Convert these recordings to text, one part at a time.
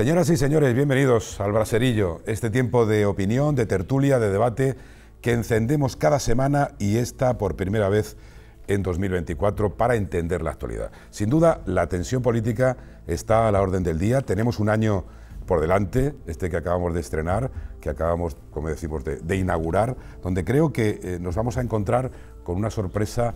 Señoras y señores, bienvenidos al Braserillo, este tiempo de opinión, de tertulia, de debate que encendemos cada semana y esta por primera vez en 2024 para entender la actualidad. Sin duda, la tensión política está a la orden del día. Tenemos un año por delante, este que acabamos de estrenar, que acabamos, como decimos, de, inaugurar, donde creo que eh, nos vamos a encontrar con una sorpresa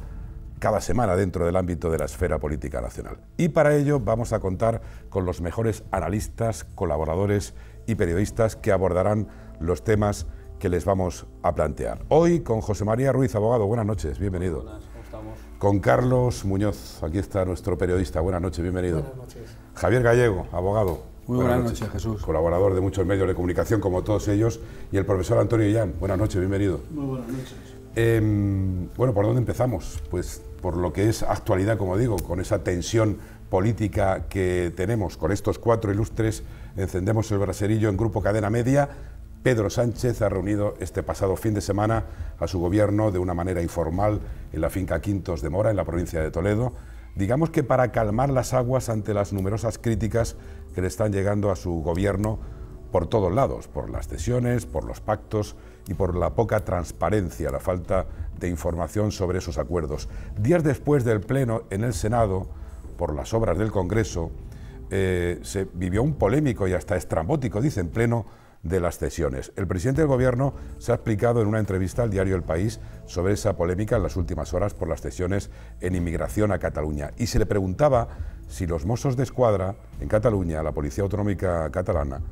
cada semana dentro del ámbito de la esfera política nacional. Y para ello vamos a contar con los mejores analistas, colaboradores y periodistas que abordarán los temas que les vamos a plantear. Hoy con José María Ruiz, abogado. Buenas noches, bienvenido. Buenas, ¿cómo estamos? Con Carlos Muñoz, aquí está nuestro periodista. Buenas noches, bienvenido. Buenas noches. Javier Gallego, abogado. Muy buenas, noches, Jesús. Colaborador de muchos medios de comunicación como todos ellos. Y el profesor Antonio Illán. Buenas noches, bienvenido. Muy buenas noches. Em, bueno, ¿por dónde empezamos? Pues por lo que es actualidad, como digo, con esa tensión política que tenemos con estos cuatro ilustres, encendemos el braserillo en Grupo Cadena Media. Pedro Sánchez ha reunido este pasado fin de semana a su gobierno de una manera informal en la finca Quintos de Mora, en la provincia de Toledo, digamos que para calmar las aguas ante las numerosas críticas que le están llegando a su gobierno por todos lados, por las cesiones, por los pactos, y por la poca transparencia, la falta de información sobre esos acuerdos. Días después del Pleno en el Senado, por las obras del Congreso, eh, se vivió un polémico y hasta estrambótico, dicen, pleno de las cesiones. El presidente del Gobierno se ha explicado en una entrevista al diario El País sobre esa polémica en las últimas horas por las cesiones en inmigración a Cataluña. Y se le preguntaba si los mozos de Escuadra en Cataluña, la Policía Autonómica Catalana,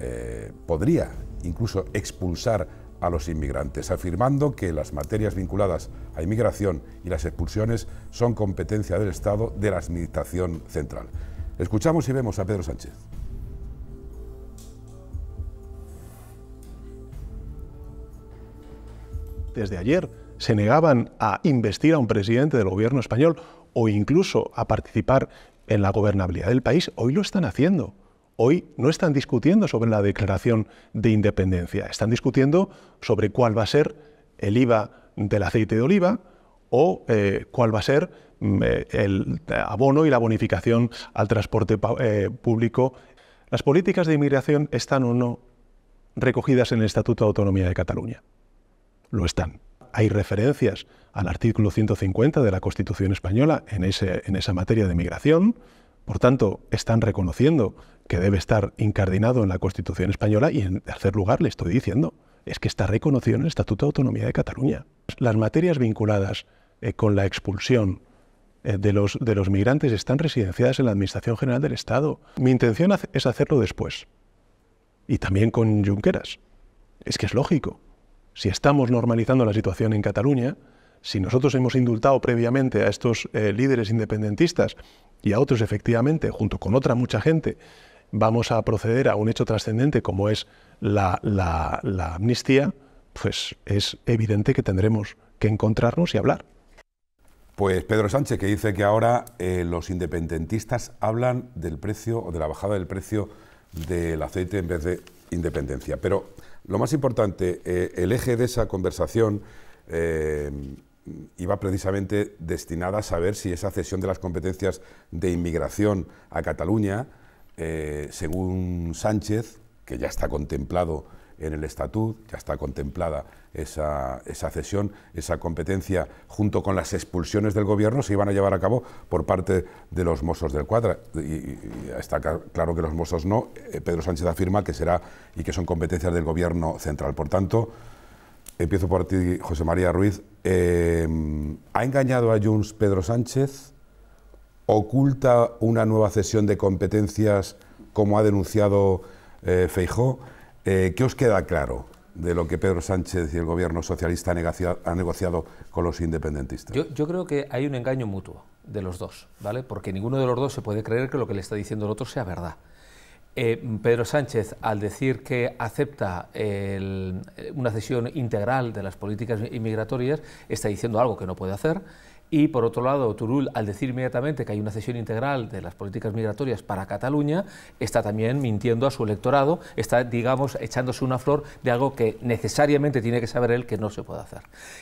eh, podría incluso expulsar a los inmigrantes, afirmando que las materias vinculadas a inmigración y las expulsiones son competencia del Estado de la Administración Central. Escuchamos y vemos a Pedro Sánchez. Desde ayer se negaban a investir a un presidente del gobierno español o incluso a participar en la gobernabilidad del país. Hoy lo están haciendo hoy no están discutiendo sobre la declaración de independencia, están discutiendo sobre cuál va a ser el IVA del aceite de oliva o eh, cuál va a ser mm, eh, el abono y la bonificación al transporte eh, público. Las políticas de inmigración están o no recogidas en el Estatuto de Autonomía de Cataluña. Lo están. Hay referencias al artículo 150 de la Constitución española en, esa materia de inmigración, por tanto, están reconociendo que debe estar incardinado en la Constitución española y, en tercer lugar, le estoy diciendo, es que está reconocido en el Estatuto de Autonomía de Cataluña. Las materias vinculadas eh, con la expulsión eh, de, los, de los migrantes están residenciadas en la Administración General del Estado. Mi intención es hacerlo después. Y también con Junqueras. Es que es lógico. Si estamos normalizando la situación en Cataluña, si nosotros hemos indultado previamente a estos eh, líderes independentistas y a otros efectivamente, junto con otra mucha gente, vamos a proceder a un hecho trascendente como es la, amnistía, pues es evidente que tendremos que encontrarnos y hablar. Pues Pedro Sánchez, que dice que ahora eh, los independentistas hablan del precio o de la bajada del precio del aceite en vez de independencia. Pero lo más importante, eh, el eje de esa conversación iba precisamente destinada a saber si esa cesión de las competencias de inmigración a Cataluña, eh, según Sánchez, que ya está contemplado en el estatut, ya está contemplada esa, esa, cesión, esa competencia, junto con las expulsiones del gobierno, se iban a llevar a cabo por parte de los Mossos del cuadra. Y, está claro que los Mossos no. Eh, Pedro Sánchez afirma que será y que son competencias del gobierno central. Por tanto, empiezo por ti, José María Ruiz. Em, ¿Ha engañado a Junts Pedro Sánchez? ¿Oculta una nueva cesión de competencias como ha denunciado eh, Feijó? Eh, ¿Qué os queda claro de lo que Pedro Sánchez y el gobierno socialista han negociado, con los independentistas? Yo, yo, creo que hay un engaño mutuo de los dos, ¿vale? Porque ninguno de los dos se puede creer que lo que le está diciendo el otro sea verdad. Eh, Pedro Sánchez, al decir que acepta una cesión integral de las políticas inmigratorias, está diciendo algo que no puede hacer y por otro lado, Turul, al decir inmediatamente que hay una cesión integral de las políticas migratorias para Cataluña, está también mintiendo a su electorado, está, digamos, echándose una flor de algo que necesariamente tiene que saber él que no se puede hacer.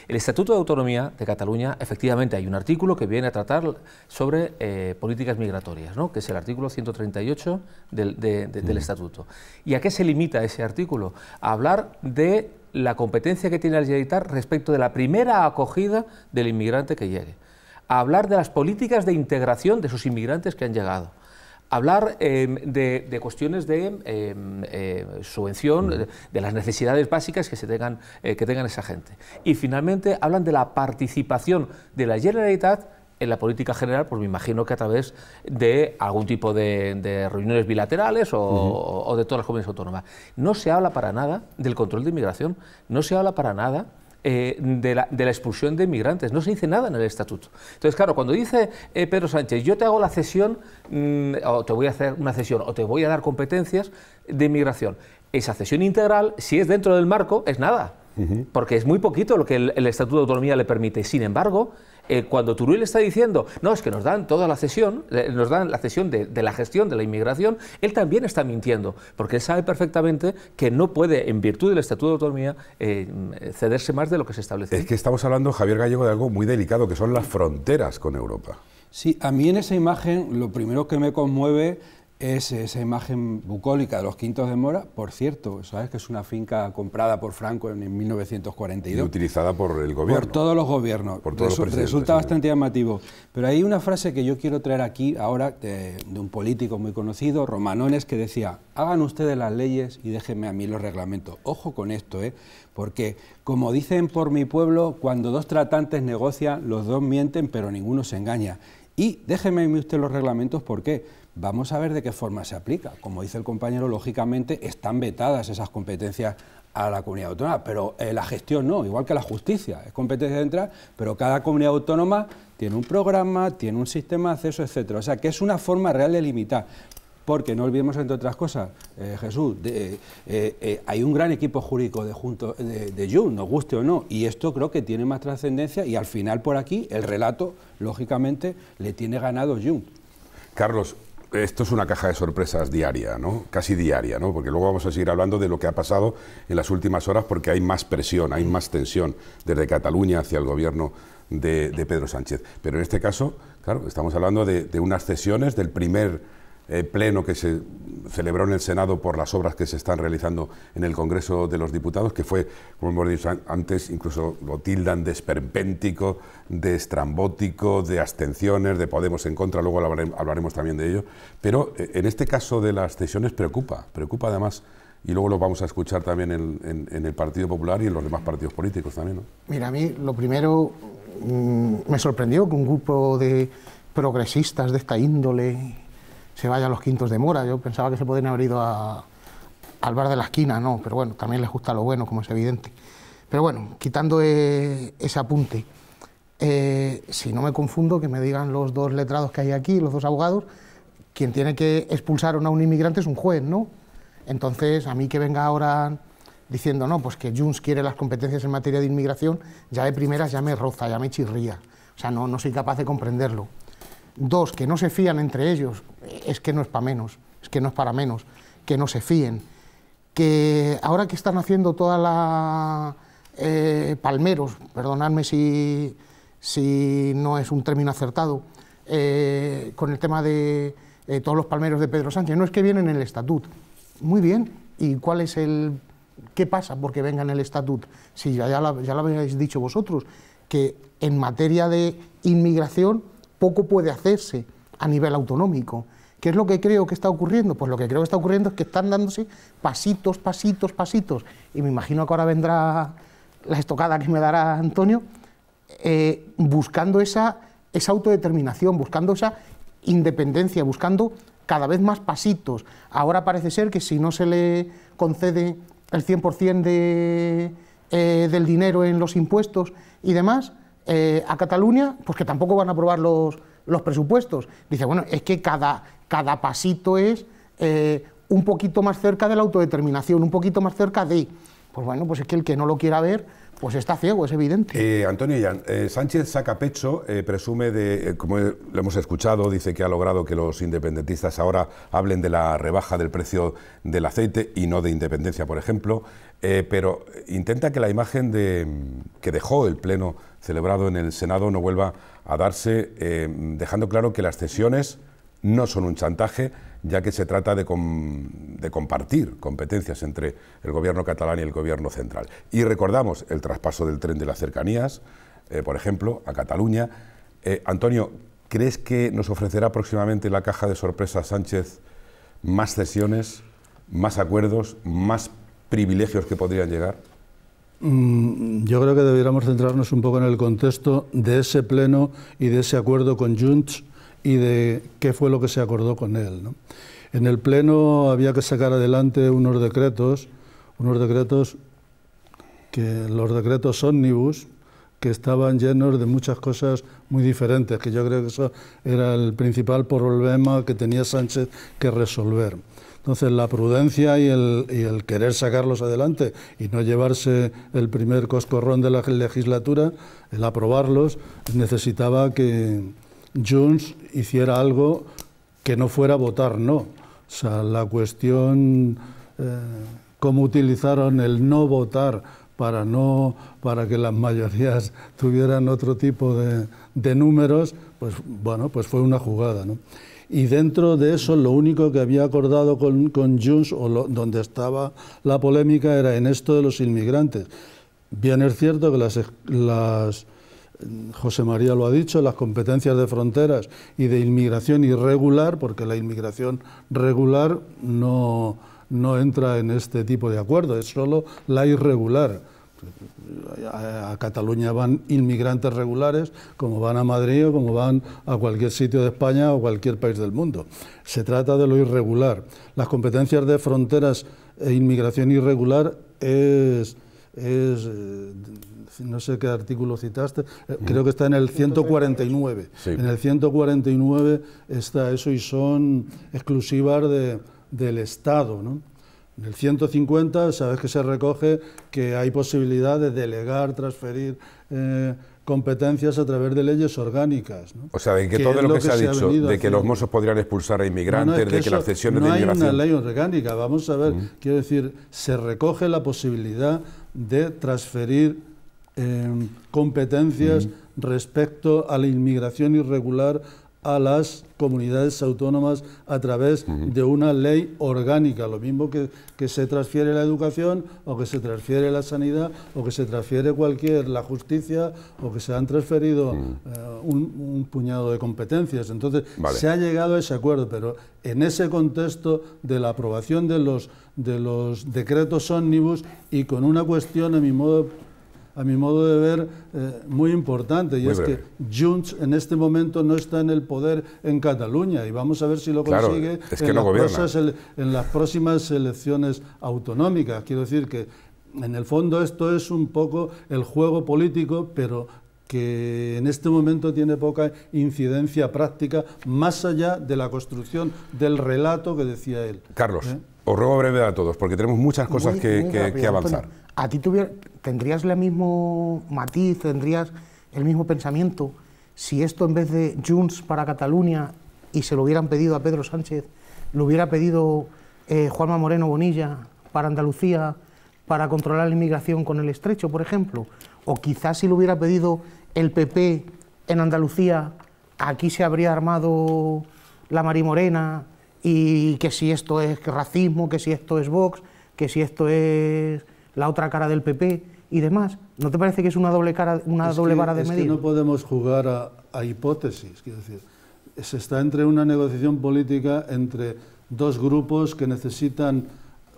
El Estatuto de Autonomía de Cataluña, efectivamente, hay un artículo que viene a tratar sobre eh, políticas migratorias, que es el artículo 138 del, mm. Estatuto. ¿Y a qué se limita ese artículo? A hablar de la competencia que tiene el Generalitat respecto de la primera acogida del inmigrante que llegue hablar de las políticas de integración de esos inmigrantes que han llegado hablar em, de, cuestiones de em, eh, subvención, de, las necesidades básicas que, se tengan, eh, que tengan esa gente. Y finalmente hablan de la participación de la Generalitat en la política general, pues me imagino que a través de algún tipo de, reuniones bilaterales o, o de todas las comunidades autónomas. No se habla para nada del control de inmigración, no se habla para nada eh, de, la, expulsión de inmigrantes. No se dice nada en el estatuto. Entonces, claro, cuando dice eh, Pedro Sánchez, yo te hago la cesión, mm, o te voy a hacer una cesión, o te voy a dar competencias de inmigración, esa cesión integral, si es dentro del marco, es nada. Porque es muy poquito lo que el Estatuto de Autonomía le permite. Sin embargo, eh, cuando Turull está diciendo, no, es que nos dan toda la cesión, eh, nos dan la cesión de, la gestión de la inmigración, él también está mintiendo, porque él sabe perfectamente que no puede, en virtud del Estatuto de Autonomía, eh, mm, cederse más de lo que se establece. Es que estamos hablando, Javier Gallego, de algo muy delicado, que son las fronteras con Europa. Sí, a mí en esa imagen lo primero que me conmueve es esa imagen bucólica de los Quintos de Mora, por cierto, sabes que es una finca comprada por Franco en 1942. Y utilizada por el gobierno. Por todos los gobiernos. Por todos resulta bastante llamativo. Pero hay una frase que yo quiero traer aquí ahora de, un político muy conocido, Romanones, que decía, hagan ustedes las leyes y déjenme a mí los reglamentos. Ojo con esto, ¿eh? porque como dicen por mi pueblo, cuando dos tratantes negocian, los dos mienten, pero ninguno se engaña. Y déjenme a mí usted los reglamentos, ¿por qué? Vamos a ver de qué forma se aplica. Como dice el compañero, lógicamente están vetadas esas competencias a la comunidad autónoma, pero eh, la gestión no, igual que la justicia, es competencia de central, pero cada comunidad autónoma tiene un programa, tiene un sistema de acceso, etcétera. O sea, que es una forma real de limitar. Porque no olvidemos, entre otras cosas, eh, Jesús, eh, hay un gran equipo jurídico de, junto, de, de nos guste o no, y esto creo que tiene más trascendencia y al final por aquí el relato, lógicamente, le tiene ganado Jun. Carlos, esto es una caja de sorpresas diaria, ¿no? Casi diaria, ¿no? Porque luego vamos a seguir hablando de lo que ha pasado en las últimas horas porque hay más presión, hay más tensión desde Cataluña hacia el gobierno de, Pedro Sánchez. Pero en este caso, claro, estamos hablando de, de unas cesiones del primer eh, pleno que se celebró en el Senado por las obras que se están realizando en el Congreso de los Diputados, que fue, como hemos dicho antes, incluso lo tildan de esperpéntico, de estrambótico, de abstenciones, de Podemos en contra, luego hablaremos también de ello. Pero eh, en este caso de las sesiones preocupa, preocupa además y luego lo vamos a escuchar también en, el Partido Popular y en los demás partidos políticos también. Mira, a mí lo primero mm, me sorprendió que un grupo de progresistas de esta índole se vaya a los quintos de mora. Yo pensaba que se podían haber ido a, al bar de la esquina, no, pero bueno, también les gusta lo bueno, como es evidente. Pero bueno, quitando e, ese apunte, eh, si no me confundo, que me digan los dos letrados que hay aquí, los dos abogados, quien tiene que expulsar a un inmigrante es un juez, ¿no? Entonces, a mí que venga ahora diciendo, no, pues que Junts quiere las competencias en materia de inmigración, ya de primeras ya me roza, ya me chirría. O sea, no, no soy capaz de comprenderlo. Dos, que no se fían entre ellos, es que no es para menos, es que no es para menos, que no se fíen. Que ahora que están haciendo toda la... Eh, palmeros, perdonadme si, no es un término acertado, eh, con el tema de eh, todos los palmeros de Pedro Sánchez. No es que vienen en el estatut. Muy bien. ¿Y cuál es el...? ¿Qué pasa porque venga en el estatut? Si ya, ya lo habéis dicho vosotros, que en materia de inmigración poco puede hacerse a nivel autonómico. ¿Qué es lo que creo que está ocurriendo? Pues lo que creo que está ocurriendo es que están dándose pasitos, pasitos, pasitos. Y me imagino que ahora vendrá la estocada que me dará Antonio, eh, buscando esa, esa autodeterminación, buscando esa independencia, buscando cada vez más pasitos. Ahora parece ser que si no se le concede el 100% eh, del dinero en los impuestos y demás, eh, a Cataluña, pues que tampoco van a aprobar los, los presupuestos. Dice, bueno, es que cada, cada pasito es eh, un poquito más cerca de la autodeterminación, un poquito más cerca de... Pues bueno, pues es que el que no lo quiera ver pues está ciego, es evidente. Eh, Antonio eh, Sánchez saca pecho, eh, presume de, como lo hemos escuchado, dice que ha logrado que los independentistas ahora hablen de la rebaja del precio del aceite y no de independencia, por ejemplo, pero intenta que la imagen que dejó el Pleno celebrado en el Senado no vuelva a darse, dejando claro que las cesiones no son un chantaje, ya que se trata de, compartir competencias entre el gobierno catalán y el gobierno central. Y recordamos el traspaso del tren de las cercanías, eh, por ejemplo, a Cataluña. Eh, Antonio, ¿crees que nos ofrecerá próximamente la caja de sorpresa Sánchez más cesiones, más acuerdos, más privilegios que podrían llegar? Mm, yo creo que deberíamos centrarnos un poco en el contexto de ese pleno y de ese acuerdo con Junts y de qué fue lo que se acordó con él. ¿no? En el Pleno había que sacar adelante unos decretos, unos decretos que los decretos ómnibus, que estaban llenos de muchas cosas muy diferentes, que yo creo que eso era el principal problema que tenía Sánchez que resolver. Entonces, la prudencia y el, y el querer sacarlos adelante y no llevarse el primer coscorrón de la legislatura, el aprobarlos, necesitaba que Junts hiciera algo que no fuera votar no. O sea, la cuestión, eh, cómo utilizaron el no votar para, no, para que las mayorías tuvieran otro tipo de, números, pues bueno, pues fue una jugada. Y dentro de eso, lo único que había acordado con, con o donde estaba la polémica, era en esto de los inmigrantes. Bien es cierto que las, las José María lo ha dicho, las competencias de fronteras y de inmigración irregular, porque la inmigración regular no, entra en este tipo de acuerdo, es solo la irregular. A, a, Cataluña van inmigrantes regulares, como van a Madrid o como van a cualquier sitio de España o cualquier país del mundo. Se trata de lo irregular. Las competencias de fronteras e inmigración irregular es es, eh, no sé qué artículo citaste, eh, creo que está en el 149. En el 149 está eso y son exclusivas del Estado. ¿no? En el 150 sabes que se recoge que hay posibilidad de delegar, transferir eh, competencias a través de leyes orgánicas. O sea, de que, todo lo, que, se, ha dicho, de que los mozos podrían expulsar a inmigrantes, de que las cesiones de inmigración... No hay una ley orgánica, vamos a ver, quiero decir, se recoge la posibilidad de transferir em, competencias respecto a la inmigración irregular a las comunidades autónomas a través de una ley orgánica, lo mismo que, que, se transfiere la educación o que se transfiere la sanidad o que se transfiere cualquier, la justicia o que se han transferido eh, un, puñado de competencias. Entonces, se ha llegado a ese acuerdo, pero en ese contexto de la aprobación de los, de los decretos ómnibus y con una cuestión, a mi modo a mi modo de ver, eh, muy importante, y es que Junts en este momento no está en el poder en Cataluña, y vamos a ver si lo consigue en, las próximas elecciones autonómicas. Quiero decir que, en el fondo, esto es un poco el juego político, pero que en este momento tiene poca incidencia práctica, más allá de la construcción del relato que decía él. Carlos, ¿Eh? os ruego brevedad a todos, porque tenemos muchas cosas que, avanzar. a ti tuviera, ¿tendrías el mismo matiz, tendrías el mismo pensamiento si esto en vez de Junts para Cataluña y se lo hubieran pedido a Pedro Sánchez, lo hubiera pedido eh, Juanma Moreno Bonilla para Andalucía, para controlar la inmigración con el estrecho, por ejemplo? O quizás si lo hubiera pedido el PP en Andalucía, aquí se habría armado la Morena y que si esto es racismo, que si esto es Vox, que si esto es la otra cara del PP y demás. ¿No te parece que es una doble, cara, una doble vara de medida? Es no podemos jugar a, hipótesis, quiero decir. Se está entre una negociación política entre dos grupos que necesitan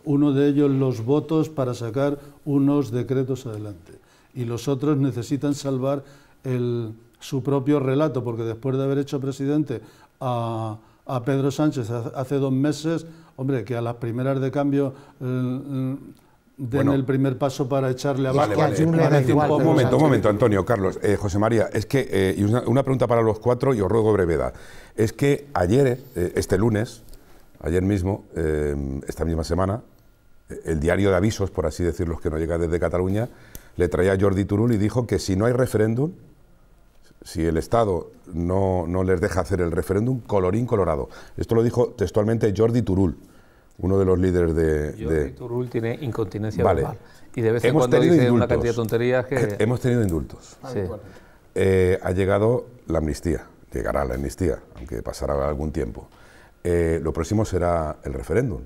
uno de ellos los votos para sacar unos decretos adelante y los otros necesitan salvar el, su propio relato, porque después de haber hecho presidente a, a Pedro Sánchez hace, dos meses, hombre, que a las primeras de cambio eh, eh, den bueno, el primer paso para echarle abajo. Vale, vale. vale un momento, un momento, Antonio, Carlos, eh, José María, es que, eh, y una, pregunta para los cuatro y os ruego brevedad. Es que ayer, eh, este lunes, ayer mismo, esta misma semana, el diario de avisos, por así decirlo, que no llega desde Cataluña, le traía a Jordi Turul y dijo que si no hay referéndum, si el Estado no, no les deja hacer el referéndum, colorín colorado. Esto lo dijo textualmente Jordi Turul uno de los líderes de... Jordi tiene incontinencia vale. Y de vez en cuando dice una cantidad de tonterías que... Hemos tenido indultos. Ah, eh, ha llegado la amnistía, llegará la amnistía, aunque pasará algún tiempo. Eh, lo próximo será el referéndum.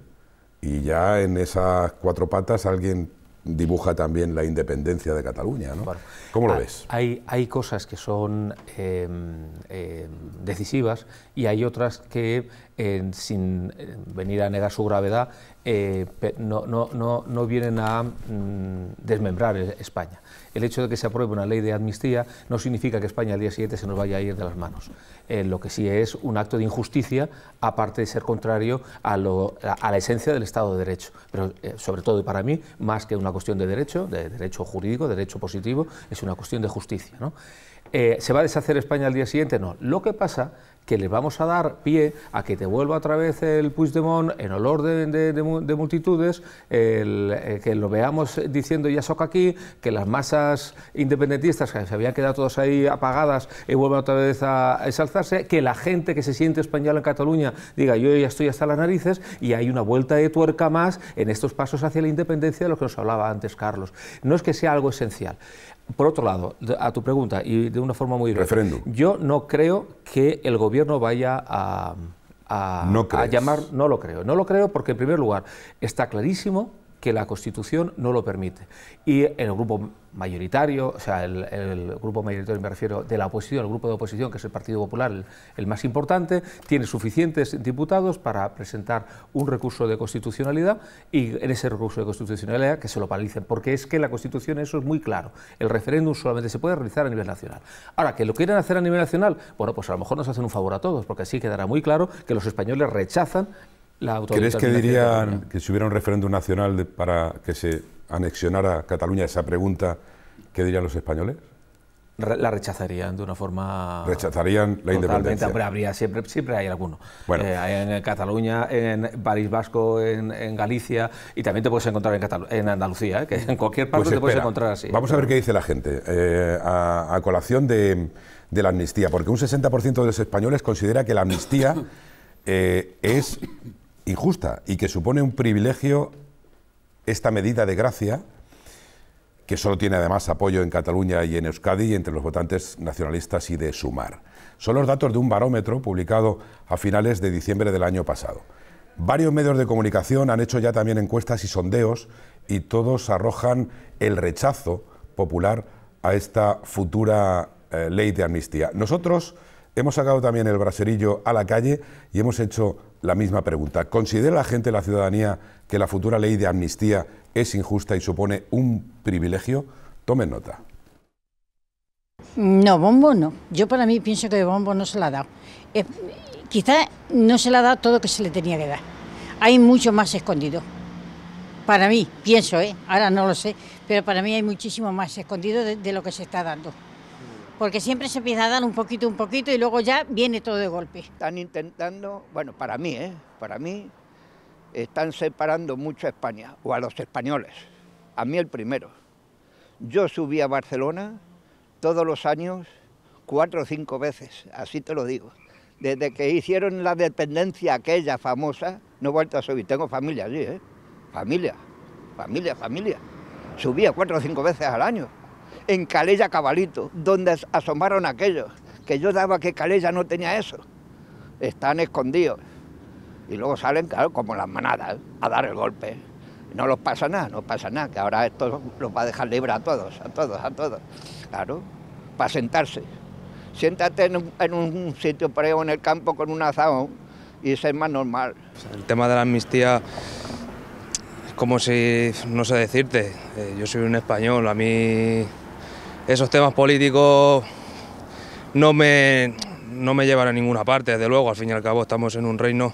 Y ya en esas cuatro patas alguien dibuja también la independencia de Cataluña. ¿no? ¿Cómo lo ah, ves? Hay, hay, cosas que son em, em, decisivas y hay otras que, sin em, venir a negar su gravedad, eh, no, vienen a mm, desmembrar eh, España el hecho de que se apruebe una ley de amnistía no significa que España al día siguiente se nos vaya a ir de las manos. Eh, lo que sí es un acto de injusticia, aparte de ser contrario a, la esencia del Estado de Derecho. Pero eh, sobre todo y para mí, más que una cuestión de derecho, de derecho jurídico, de derecho positivo, es una cuestión de justicia. ¿no? Eh, ¿Se va a deshacer España al día siguiente? No. Lo que pasa que le vamos a dar pie a que te vuelva otra vez el Puigdemont en olor de, de, multitudes, eh, que lo veamos diciendo ya soca aquí, que las masas independentistas que se habían quedado todas ahí apagadas y vuelvan otra vez a exaltarse, que la gente que se siente española en Cataluña diga yo ya estoy hasta las narices y hay una vuelta de tuerca más en estos pasos hacia la independencia de los que nos hablaba antes Carlos. No es que sea algo esencial por otro lado, a tu pregunta, y de una forma muy Referendo. Yo no creo que el gobierno vaya a, a, a llamar, no lo creo, no lo creo porque en primer lugar está clarísimo que la Constitución no lo permite. Y en el grupo mayoritario, o sea, el, grupo mayoritario me refiero de la oposición, el grupo de oposición, que es el Partido Popular, el, más importante, tiene suficientes diputados para presentar un recurso de constitucionalidad y en ese recurso de constitucionalidad que se lo paralicen, porque es que la Constitución eso es muy claro. El referéndum solamente se puede realizar a nivel nacional. Ahora, que lo quieran hacer a nivel nacional, bueno, pues a lo mejor nos hacen un favor a todos, porque así quedará muy claro que los españoles rechazan ¿Crees que dirían que si hubiera un referéndum nacional para que se anexionara Cataluña esa pregunta, qué dirían los españoles? la rechazarían de una forma rechazarían la independencia habría siempre siempre hay alguno bueno. Eh, en Cataluña en París Vasco en, Galicia y también te puedes encontrar en, Andalucía eh, que en cualquier parte pues te puedes encontrar así vamos a ver qué dice la gente eh, a, colación de, la amnistía porque un 60% de los españoles considera que la amnistía es injusta y que supone un privilegio esta medida de gracia, que solo tiene además apoyo en Cataluña y en Euskadi entre los votantes nacionalistas y de Sumar. Son los datos de un barómetro publicado a finales de diciembre del año pasado. Varios medios de comunicación han hecho ya también encuestas y sondeos y todos arrojan el rechazo popular a esta futura eh, ley de amnistía. Nosotros Hemos sacado también el braserillo a la calle y hemos hecho la misma pregunta. ¿Considera la gente, la ciudadanía, que la futura ley de amnistía es injusta y supone un privilegio? Tomen nota. No, bombo no. Yo para mí pienso que bombo no se la ha dado. Eh, quizás no se la ha dado todo lo que se le tenía que dar. Hay mucho más escondido. Para mí, pienso, ¿eh? ahora no lo sé, pero para mí hay muchísimo más escondido de lo que se está dando porque siempre se empieza a dar un poquito, un poquito y luego ya viene todo de golpe. Están intentando, bueno, para mí, ¿eh? para mí, están separando mucho a España, o a los españoles, a mí el primero. Yo subí a Barcelona todos los años, cuatro o cinco veces, así te lo digo. Desde que hicieron la dependencia aquella famosa, no he vuelto a subir, tengo familia allí, ¿eh? familia, familia, familia. Subía cuatro o cinco veces al año en Calella Cabalito, donde asomaron aquellos, que yo daba que Calella no tenía eso. Están escondidos. Y luego salen, claro, como las manadas, a dar el golpe. No los pasa nada, no pasa nada, que ahora esto los va a dejar libre a todos, a todos, a todos. Claro, para sentarse. Siéntate en un, sitio por en el campo con un azahón y eso es más normal. El tema de la amnistía es como si, no sé decirte, eh, yo soy un español, a mí esos temas políticos no me, no llevan a ninguna parte, desde luego, al fin y al cabo estamos en un reino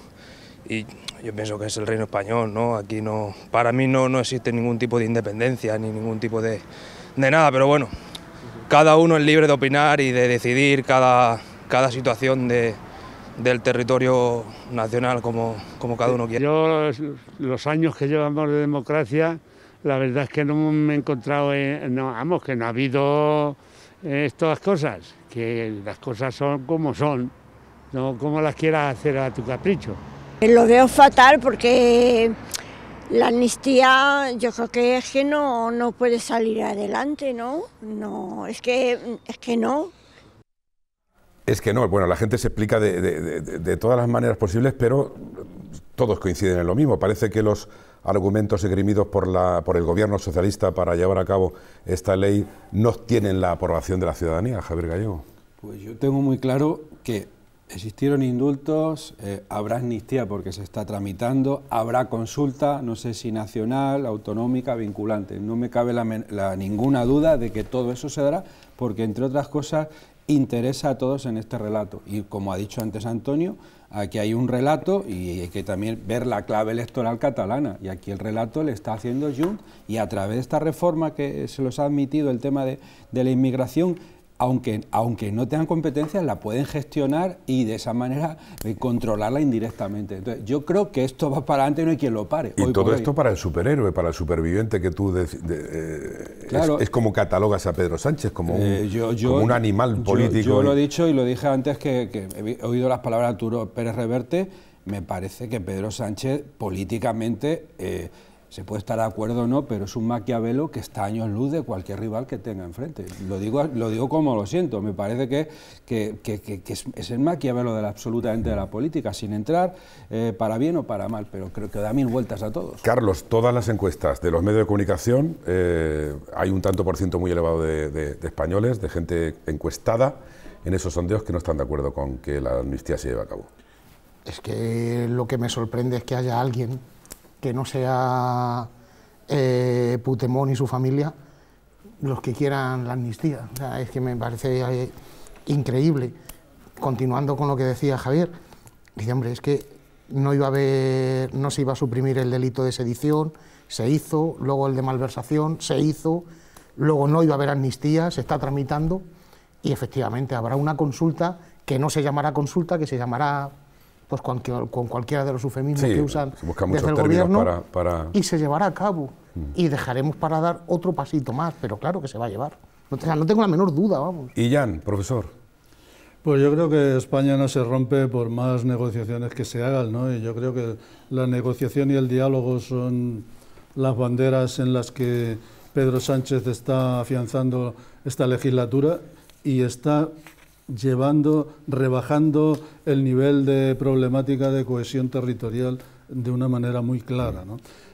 y yo pienso que es el reino español, ¿no? Aquí no, para mí no, existe ningún tipo de independencia ni ningún tipo de, nada, pero bueno, cada uno es libre de opinar y de decidir cada, cada situación del territorio nacional como, cada uno quiere. Yo los años que llevamos de democracia la verdad es que no me he encontrado, vamos, que no ha habido eh, estas cosas, que las cosas son como son, no como las quieras hacer a tu capricho. Eh, lo veo fatal porque la amnistía yo creo que es que no, no puede salir adelante, ¿no? No, es que, es que no. Es que no, bueno, la gente se explica de todas las maneras posibles, pero todos coinciden en lo mismo. Parece que los argumentos esgrimidos por, la, por el gobierno socialista para llevar a cabo esta ley no tienen la aprobación de la ciudadanía, Javier Gallego? Pues yo tengo muy claro que existieron indultos, eh, habrá amnistía porque se está tramitando, habrá consulta, no sé si nacional, autonómica, vinculante. No me cabe la, ninguna duda de que todo eso se dará porque, entre otras cosas, interesa a todos en este relato. Y como ha dicho antes Antonio, Aquí hay un relato y hay que también ver la clave electoral catalana. Y aquí el relato le está haciendo Junts y a través de esta reforma que se los ha admitido el tema de la inmigración aunque, aunque no tengan competencias, la pueden gestionar y de esa manera eh, controlarla indirectamente. Entonces, yo creo que esto va para adelante y no hay quien lo pare. Y todo esto para el superhéroe, para el superviviente que tú... Eh, es, como catalogas a Pedro Sánchez, como eh, un, un animal político. Yo, lo he dicho y lo dije antes que, que he oído las palabras de Arturo Pérez Reverte, me parece que Pedro Sánchez políticamente se puede estar de acuerdo o no, pero es un Maquiavelo que está años luz de cualquier rival que tenga enfrente. Lo digo, lo digo como lo siento, me parece que, es, el Maquiavelo de absolutamente de la política, sin entrar eh, para bien o para mal, pero creo que da mil vueltas a todos. Carlos, todas las encuestas de los medios de comunicación, eh, hay un tanto por ciento muy elevado de, de españoles, de gente encuestada, en esos sondeos que no están de acuerdo con que la amnistía se lleve a cabo. Es que lo que me sorprende es que haya alguien que no sea eh, Putemón y su familia los que quieran la amnistía. es que me parece eh, increíble. Continuando con lo que decía Javier, dice, hombre, es que no iba a no se iba a suprimir el delito de sedición, se hizo, luego el de malversación, se hizo, luego no iba a haber amnistía, se está tramitando y efectivamente habrá una consulta que no se llamará consulta, que se llamará pues con, cualquiera de los eufemismos que usan desde el gobierno para, y se llevará a cabo. Mm. Y dejaremos para dar otro pasito más, pero claro que se va a llevar. No, tengo la menor duda, vamos. Y Jan, profesor. Pues yo creo que España no se rompe por más negociaciones que se hagan, Y yo creo que la negociación y el diálogo son las banderas en las que Pedro Sánchez está afianzando esta legislatura y está llevando, rebajando el nivel de problemática de cohesión territorial de una manera muy clara.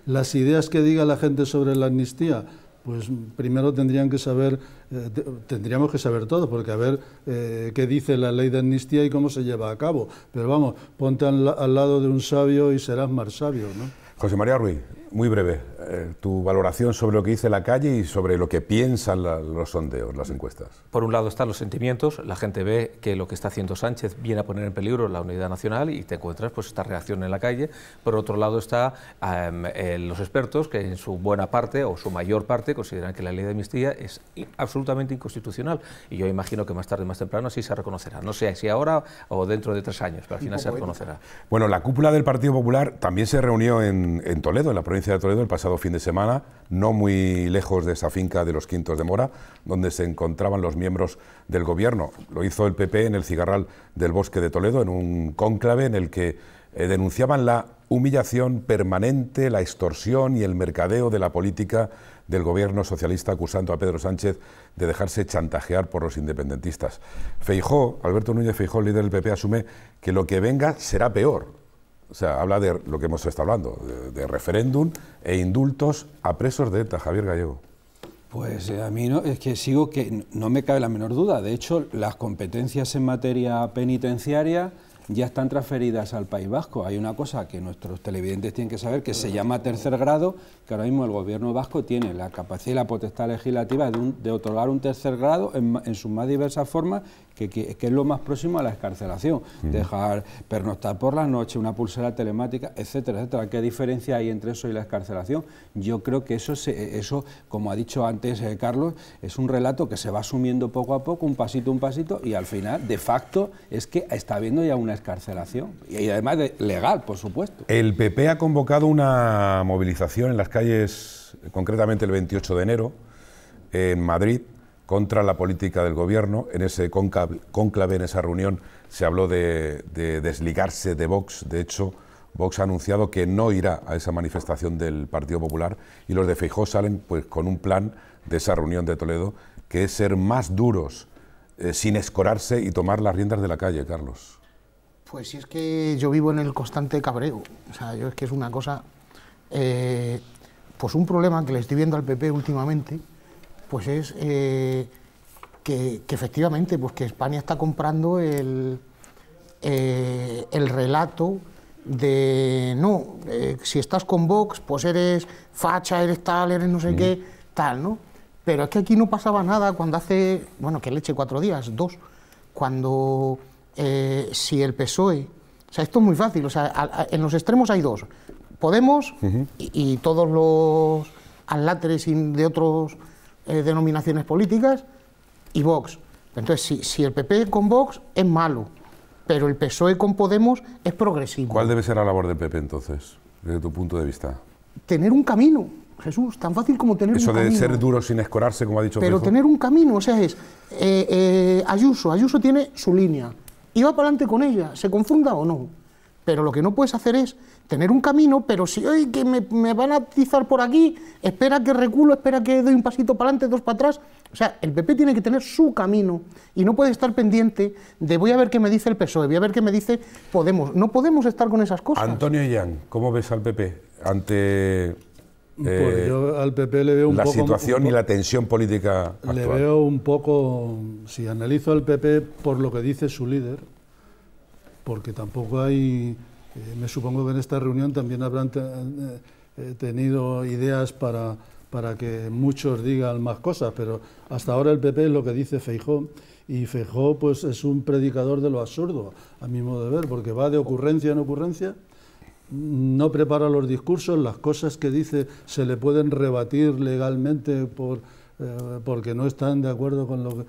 Las ideas que diga la gente sobre la amnistía, pues primero tendrían que saber, eh, tendríamos que saber todo, porque a ver eh, qué dice la ley de amnistía y cómo se lleva a cabo. Pero vamos, ponte al, lado de un sabio y serás más sabio. ¿no? José María Ruiz, muy breve, eh, tu valoración sobre lo que dice la calle y sobre lo que piensan los sondeos, las encuestas. Por un lado están los sentimientos, la gente ve que lo que está haciendo Sánchez viene a poner en peligro la unidad nacional y te encuentras pues esta reacción en la calle. Por otro lado está em, eh, los expertos que en su buena parte o su mayor parte consideran que la ley de amnistía es absolutamente inconstitucional y yo imagino que más tarde, más temprano así se reconocerá. No sé si ahora o dentro de tres años, pero al final se reconocerá. Bueno, la cúpula del Partido Popular también se reunió en, en Toledo, en la provincia de Toledo el pasado fin de semana, no muy lejos de esa finca de los Quintos de Mora, donde se encontraban los miembros del gobierno. Lo hizo el PP en el cigarral del Bosque de Toledo, en un cónclave en el que eh, denunciaban la humillación permanente, la extorsión y el mercadeo de la política del gobierno socialista acusando a Pedro Sánchez de dejarse chantajear por los independentistas. Feijó, Alberto Núñez Feijó, líder del PP, asume que lo que venga será peor. O sea, habla de lo que hemos estado hablando, de, referéndum e indultos a presos de ETA, Javier Gallego. Pues eh, a mí no, es que sigo que no me cabe la menor duda. De hecho, las competencias en materia penitenciaria ya están transferidas al País Vasco. Hay una cosa que nuestros televidentes tienen que saber, que se llama tercer grado, que ahora mismo el gobierno vasco tiene la capacidad y la potestad legislativa de, otorgar un tercer grado en, en sus más diversas formas que, es lo más próximo a la escarcelación. Mm. Dejar pernoctar por la noche, una pulsera telemática, etcétera, etcétera. ¿Qué diferencia hay entre eso y la escarcelación? Yo creo que eso, eso como ha dicho antes eh, Carlos, es un relato que se va asumiendo poco a poco, un pasito, un pasito, y al final, de facto, es que está habiendo ya una escarcelación. Y además legal, por supuesto. El PP ha convocado una movilización en las calles, concretamente el 28 de enero, en Madrid, contra la política del gobierno. En ese conclave, en esa reunión, se habló de, desligarse de Vox. De hecho, Vox ha anunciado que no irá a esa manifestación del Partido Popular y los de Feijó salen pues, con un plan de esa reunión de Toledo, que es ser más duros, eh, sin escorarse y tomar las riendas de la calle, Carlos. Pues si es que yo vivo en el constante cabreo. O sea, yo es que es una cosa... Eh, pues un problema que le estoy viendo al PP últimamente, pues es eh, que, efectivamente pues que España está comprando el, eh, el relato de no, eh, si estás con Vox, pues eres facha, eres tal, eres no sé qué, tal, ¿no? Pero es que aquí no pasaba nada cuando hace, bueno, que leche cuatro días, dos, cuando si el PSOE, o sea, esto es muy fácil, o sea, en los extremos hay dos, Podemos y, todos los alatres de otros eh, denominaciones políticas y Vox. Entonces, si, el PP con Vox es malo, pero el PSOE con Podemos es progresivo. ¿Cuál debe ser la labor del PP entonces, desde tu punto de vista? Tener un camino, Jesús, tan fácil como tener Eso un camino. Eso de ser duro sin escorarse, como ha dicho Pero tener un camino, o sea, es eh, eh, Ayuso, Ayuso tiene su línea, y va para adelante con ella, se confunda o no. Pero lo que no puedes hacer es tener un camino, pero si hoy que me, van a atizar por aquí, espera que reculo, espera que doy un pasito para adelante, dos para atrás. O sea, el PP tiene que tener su camino y no puede estar pendiente de voy a ver qué me dice el PSOE, voy a ver qué me dice Podemos. No podemos estar con esas cosas. Antonio Yang, ¿cómo ves al PP ante pues eh, yo al PP le veo un la situación y la tensión política Le veo un poco, si analizo al PP por lo que dice su líder, porque tampoco hay, eh, me supongo que en esta reunión también habrán eh, eh, tenido ideas para, que muchos digan más cosas, pero hasta ahora el PP es lo que dice Feijó, y Feijó pues, es un predicador de lo absurdo, a mi modo de ver, porque va de ocurrencia en ocurrencia, no prepara los discursos, las cosas que dice se le pueden rebatir legalmente por, porque no están de acuerdo con lo que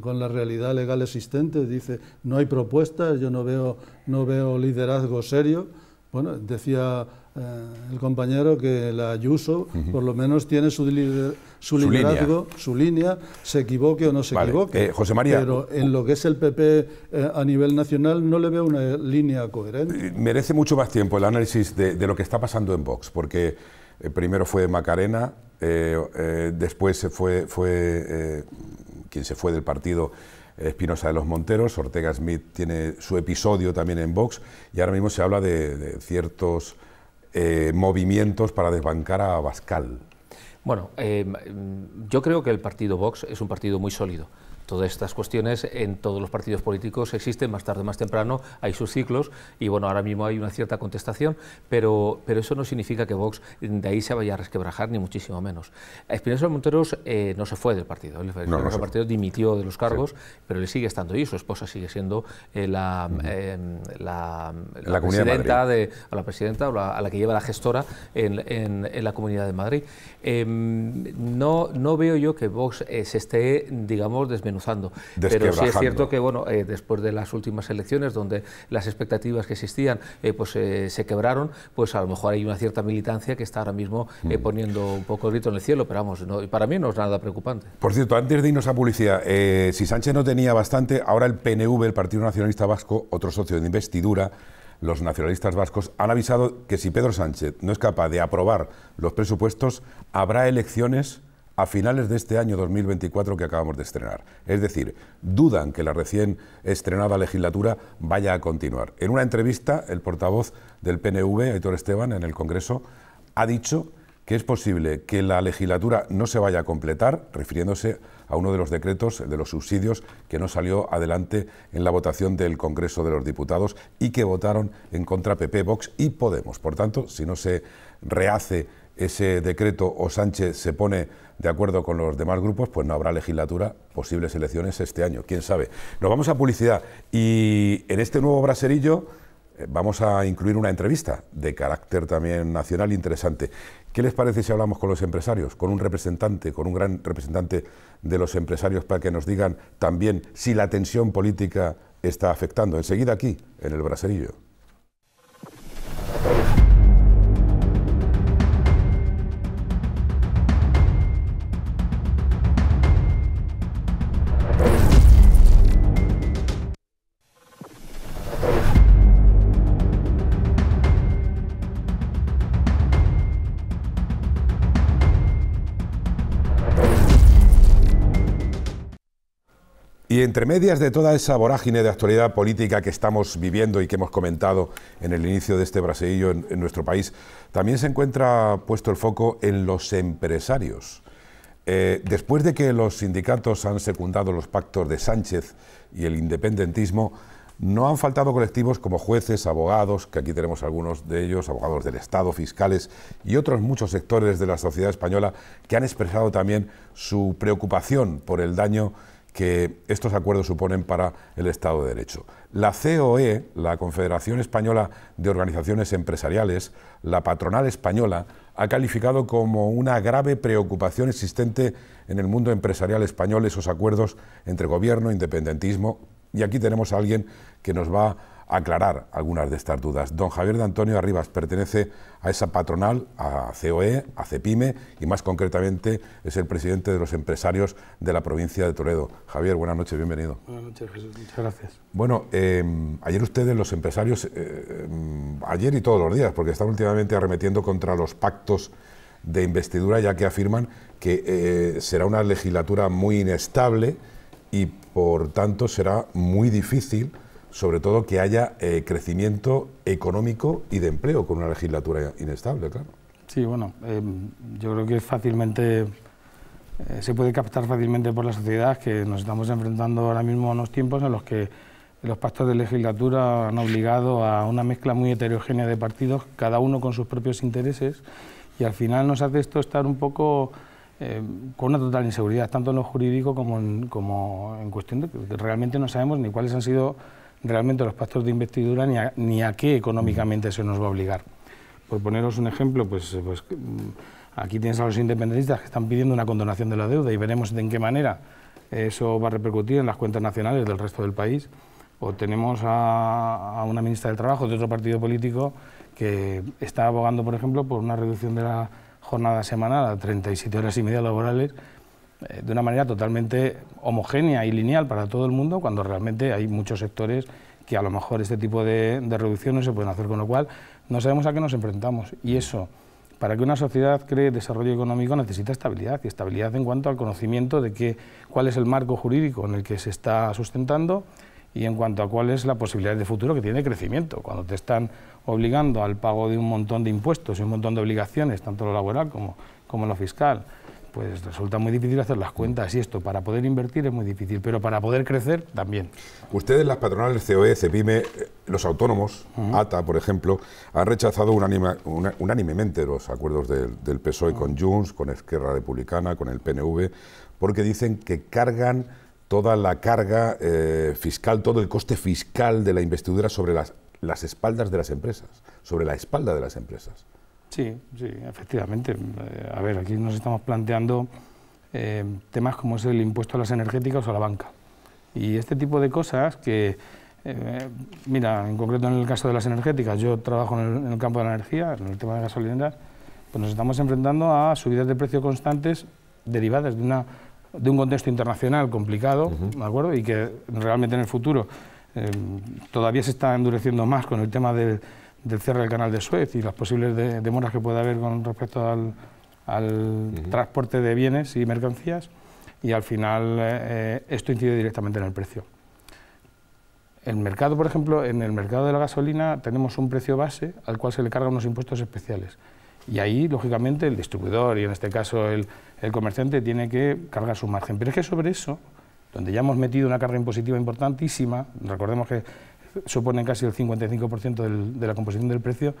con, la realidad legal existente, dice, no hay propuestas, yo no veo, no veo liderazgo serio. Bueno, decía eh, el compañero que la Ayuso por lo menos tiene su, su, liderazgo, línea. su línea, se equivoque o no se vale. equivoque. Eh, José María. Pero en lo que es el PP eh, a nivel nacional no le veo una línea coherente. Merece mucho más tiempo el análisis de, lo que está pasando en Vox, porque primero fue Macarena, después fue, fue quien se fue del partido Espinosa de los Monteros, Ortega Smith tiene su episodio también en Vox y ahora mismo se habla de, ciertos eh, movimientos para desbancar a Bascal. Bueno, eh, yo creo que el partido Vox es un partido muy sólido todas estas cuestiones en todos los partidos políticos existen, más tarde o más temprano hay sus ciclos y bueno, ahora mismo hay una cierta contestación, pero, pero eso no significa que Vox de ahí se vaya a resquebrajar, ni muchísimo menos. Espinosa Monteros eh, no se fue del partido, el partido dimitió de los cargos, pero le sigue estando ahí, su esposa sigue siendo eh, em, la, la, presidenta de, a la presidenta a la que lleva la gestora en, la Comunidad de Madrid. Em, no, no veo yo que Vox eh, se esté, digamos, desmenuzando pero sí es cierto que bueno, eh, después de las últimas elecciones, donde las expectativas que existían eh, pues, eh, se quebraron, pues a lo mejor hay una cierta militancia que está ahora mismo mm. poniendo un poco el grito en el cielo, pero vamos, no, para mí no es nada preocupante. Por cierto, antes de irnos a publicidad, si Sánchez no tenía bastante, ahora el PNV, el Partido Nacionalista Vasco, otro socio de investidura, los nacionalistas vascos han avisado que si Pedro Sánchez no es capaz de aprobar los presupuestos, habrá elecciones a finales de este año 2024 que acabamos de estrenar. Es decir, dudan que la recién estrenada legislatura vaya a continuar. En una entrevista, el portavoz del PNV, Aitor Esteban, en el Congreso, ha dicho que es posible que la legislatura no se vaya a completar, refiriéndose a uno de los decretos de los subsidios que no salió adelante en la votación del Congreso de los Diputados y que votaron en contra PP, Vox y Podemos. Por tanto, si no se rehace ese decreto o Sánchez se pone de acuerdo con los demás grupos, pues no habrá legislatura, posibles elecciones este año, quién sabe. Nos vamos a publicidad y en este nuevo braserillo eh, vamos a incluir una entrevista de carácter también nacional interesante. ¿Qué les parece si hablamos con los empresarios, con un representante, con un gran representante de los empresarios para que nos digan también si la tensión política está afectando? Enseguida aquí, en el braserillo. Y entre medias de toda esa vorágine de actualidad política que estamos viviendo y que hemos comentado en el inicio de este brasillo en, nuestro país, también se encuentra puesto el foco en los empresarios. Eh, después de que los sindicatos han secundado los pactos de Sánchez y el independentismo, no han faltado colectivos como jueces, abogados, que aquí tenemos algunos de ellos, abogados del Estado, fiscales y otros muchos sectores de la sociedad española que han expresado también su preocupación por el daño que estos acuerdos suponen para el Estado de Derecho. La COE, la Confederación Española de Organizaciones Empresariales, la patronal española, ha calificado como una grave preocupación existente en el mundo empresarial español esos acuerdos entre gobierno, independentismo, y aquí tenemos a alguien que nos va aclarar algunas de estas dudas. Don Javier de Antonio Arribas pertenece a esa patronal, a COE, a CEPIME y más concretamente es el presidente de los empresarios de la provincia de Toledo. Javier, buenas noches, bienvenido. Buenas noches, Jesús, muchas gracias. Bueno, em, ayer ustedes, los empresarios, eh, em, ayer y todos los días, porque están últimamente arremetiendo contra los pactos de investidura, ya que afirman que eh, será una legislatura muy inestable y por tanto será muy difícil sobre todo que haya eh, crecimiento económico y de empleo con una legislatura inestable, claro. Sí, bueno, em, yo creo que fácilmente eh, se puede captar fácilmente por la sociedad que nos estamos enfrentando ahora mismo a unos tiempos en los que los pactos de legislatura han obligado a una mezcla muy heterogénea de partidos, cada uno con sus propios intereses, y al final nos hace esto estar un poco em, con una total inseguridad, tanto en lo jurídico como en, como en cuestión de que realmente no sabemos ni cuáles han sido realmente los pactos de investidura ni a, qué económicamente mm. se nos va a obligar. Por poneros un ejemplo, pues, pues mm, aquí tienes a los independentistas que están pidiendo una condonación de la deuda y veremos de en qué manera eso va a repercutir en las cuentas nacionales del resto del país. O tenemos a, a una ministra del Trabajo de otro partido político que está abogando, por ejemplo, por una reducción de la jornada semanal a 37 horas y media laborales eh, de una manera totalmente homogénea y lineal para todo el mundo, cuando realmente hay muchos sectores que a lo mejor este tipo de, reducciones se pueden hacer, con lo cual no sabemos a qué nos enfrentamos. Y eso, para que una sociedad cree desarrollo económico necesita estabilidad, y estabilidad en cuanto al conocimiento de cuál es el marco jurídico en el que se está sustentando y en cuanto a cuál es la posibilidad de futuro que tiene crecimiento. Cuando te están obligando al pago de un montón de impuestos y un montón de obligaciones, tanto lo laboral como, como lo fiscal, pues resulta muy difícil hacer las cuentas y esto, para poder invertir es muy difícil, pero para poder crecer también. Ustedes, las patronales COE, CEPIME, los autónomos, ATA, por ejemplo, han rechazado unánimemente los acuerdos del, PSOE con Junts, con Esquerra Republicana, con el PNV, porque dicen que cargan toda la carga eh, fiscal, todo el coste fiscal de la investidura sobre las, las espaldas de las empresas, sobre la espalda de las empresas. Sí, sí, efectivamente. Eh, a ver, aquí nos estamos planteando eh, temas como es el impuesto a las energéticas o a la banca. Y este tipo de cosas que, eh, mira, en concreto en el caso de las energéticas, yo trabajo en el, campo de la energía, en el tema de gasolineras, pues nos estamos enfrentando a subidas de precio constantes derivadas de, una, de un contexto internacional complicado, ¿de acuerdo? Y que realmente en el futuro todavía se está endureciendo más con el tema del del cierre del canal de Suez y las posibles demoras que pueda haber con respecto al, transporte de bienes y mercancías y al final eh, eh, esto incide directamente en el precio. El mercado, por ejemplo, en el mercado de la gasolina tenemos un precio base al cual se le cargan unos impuestos especiales. Y ahí, lógicamente, el distribuidor y en este caso el, el comerciante tiene que cargar su margen. Pero es que sobre eso, donde ya hemos metido una carga impositiva importantísima, recordemos que suponen casi el 55% de la composición del precio,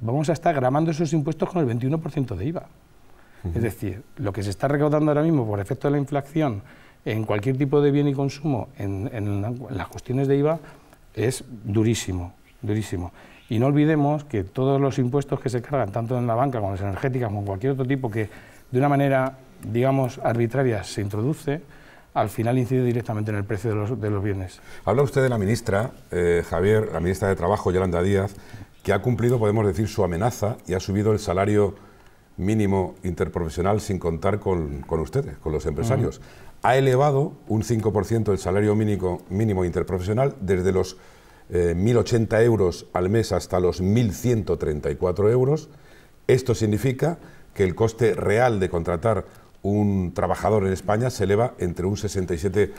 vamos a estar gramando esos impuestos con el 21% de IVA. Es decir, lo que se está recaudando ahora mismo por efecto de la inflación en cualquier tipo de bien y consumo, en, las cuestiones de IVA, es durísimo, durísimo. Y no olvidemos que todos los impuestos que se cargan, tanto en la banca como en las energéticas, como en cualquier otro tipo, que de una manera, digamos, arbitraria se introduce, al final incide directamente en el precio de los, de los bienes. Habla usted de la ministra, eh, Javier, la ministra de Trabajo, Yolanda Díaz, que ha cumplido, podemos decir, su amenaza y ha subido el salario mínimo interprofesional sin contar con, con ustedes, con los empresarios. Ha elevado un 5% el salario mínimo, mínimo interprofesional desde los 1.080 eh, euros al mes hasta los 1.134 euros. Esto significa que el coste real de contratar un trabajador en España se eleva entre un 67%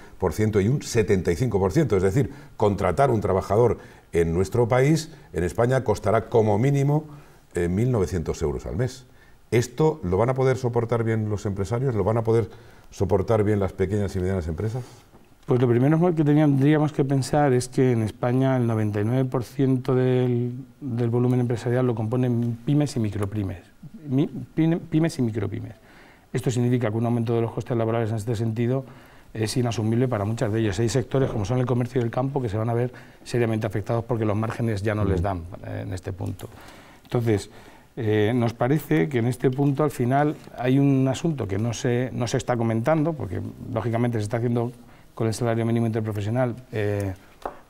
y un 75%. Es decir, contratar un trabajador en nuestro país, en España, costará como mínimo 1.900 eh, euros al mes. ¿Esto lo van a poder soportar bien los empresarios? ¿Lo van a poder soportar bien las pequeñas y medianas empresas? Pues lo primero que tendríamos que pensar es que en España el 99% del, del volumen empresarial lo componen pymes y micropymes. Pymes y micropymes. Esto significa que un aumento de los costes laborales en este sentido es inasumible para muchas de ellas. Hay sectores como son el comercio y el campo que se van a ver seriamente afectados porque los márgenes ya no les mm. dan eh, en este punto. Entonces, eh, nos parece que en este punto al final hay un asunto que no se, no se está comentando, porque lógicamente se está haciendo con el salario mínimo interprofesional eh,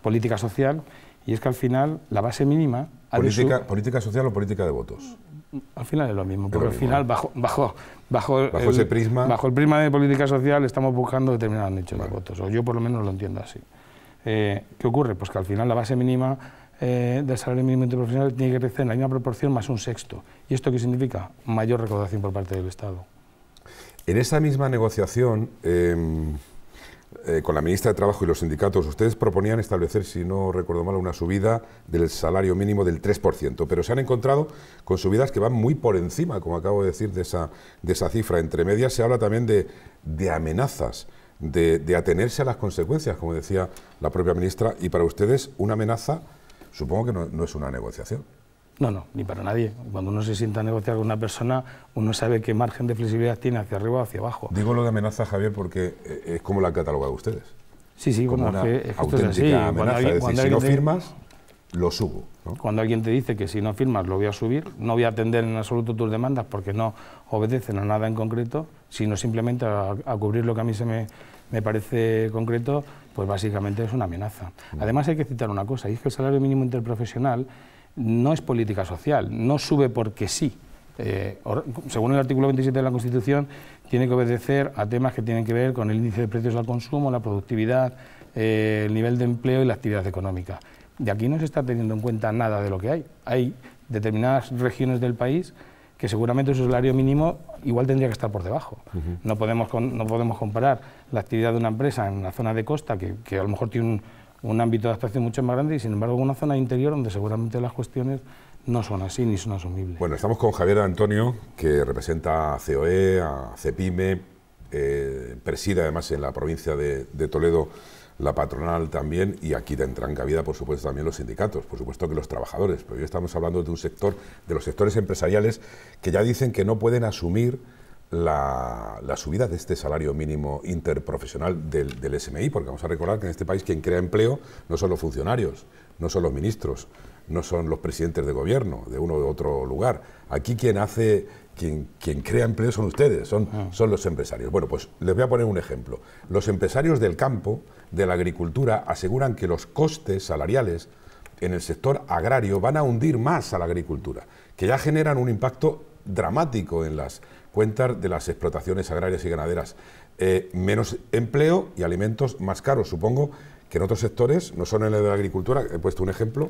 política social, y es que al final la base mínima... ¿Política social o política de votos? al final es lo mismo, porque al final bajo, bajo, bajo, el, prisma. bajo el prisma de política social estamos buscando determinados nichos de votos, o yo por lo menos lo entiendo así. Eh, ¿Qué ocurre? Pues que al final la base mínima eh, del salario mínimo interprofesional tiene que crecer en la misma proporción más un sexto. ¿Y esto qué significa? Mayor recaudación por parte del Estado. En esa misma negociación... Em, eh, con la ministra de Trabajo y los sindicatos, ustedes proponían establecer, si no recuerdo mal, una subida del salario mínimo del 3%, pero se han encontrado con subidas que van muy por encima, como acabo de decir, de esa, de esa cifra. Entre medias se habla también de, amenazas, de, atenerse a las consecuencias, como decía la propia ministra, y para ustedes una amenaza supongo que no es una negociación. No, no, ni para nadie. Cuando uno se sienta a negociar con una persona, uno sabe qué margen de flexibilidad tiene hacia arriba o hacia abajo. Digo lo de amenaza, Javier, porque eh, es como la cataloga de ustedes. Sí, sí, como que, Cuando alguien, si no firmas, lo subo. Cuando alguien te dice que si no firmas lo voy a subir, no voy a atender en absoluto tus demandas porque no obedecen a nada en concreto, sino simplemente a, cubrir lo que a mí se me, me parece concreto, pues básicamente es una amenaza. Mm. Además hay que citar una cosa, y es que el salario mínimo interprofesional no es política social, no sube porque sí. Eh, según el artículo 27 de la Constitución, tiene que obedecer a temas que tienen que ver con el índice de precios al consumo, la productividad, eh, el nivel de empleo y la actividad económica. De aquí no se está teniendo en cuenta nada de lo que hay. Hay determinadas regiones del país que seguramente su salario mínimo igual tendría que estar por debajo. no, podemos no podemos comparar la actividad de una empresa en la zona de costa que, que a lo mejor tiene un un ámbito de actuación mucho más grande y sin embargo una zona interior donde seguramente las cuestiones no son así ni son asumibles. Bueno, estamos con Javier Antonio, que representa a COE, a CEPIME, eh, preside además en la provincia de, de, Toledo la patronal también y aquí tendrán cabida, por supuesto, también los sindicatos, por supuesto que los trabajadores, pero hoy estamos hablando de un sector, de los sectores empresariales que ya dicen que no pueden asumir la, subida de este salario mínimo interprofesional del, SMI, porque vamos a recordar que en este país quien crea empleo no son los funcionarios, no son los ministros, no son los presidentes de gobierno de uno u otro lugar. Aquí quien hace, quien, quien crea empleo son ustedes, son, ah. son los empresarios. Bueno, pues les voy a poner un ejemplo. Los empresarios del campo, de la agricultura, aseguran que los costes salariales en el sector agrario van a hundir más a la agricultura, que ya generan un impacto dramático en las cuentas de las explotaciones agrarias y ganaderas. Eh, menos empleo y alimentos más caros, supongo que en otros sectores, no solo en el de la agricultura, he puesto un ejemplo,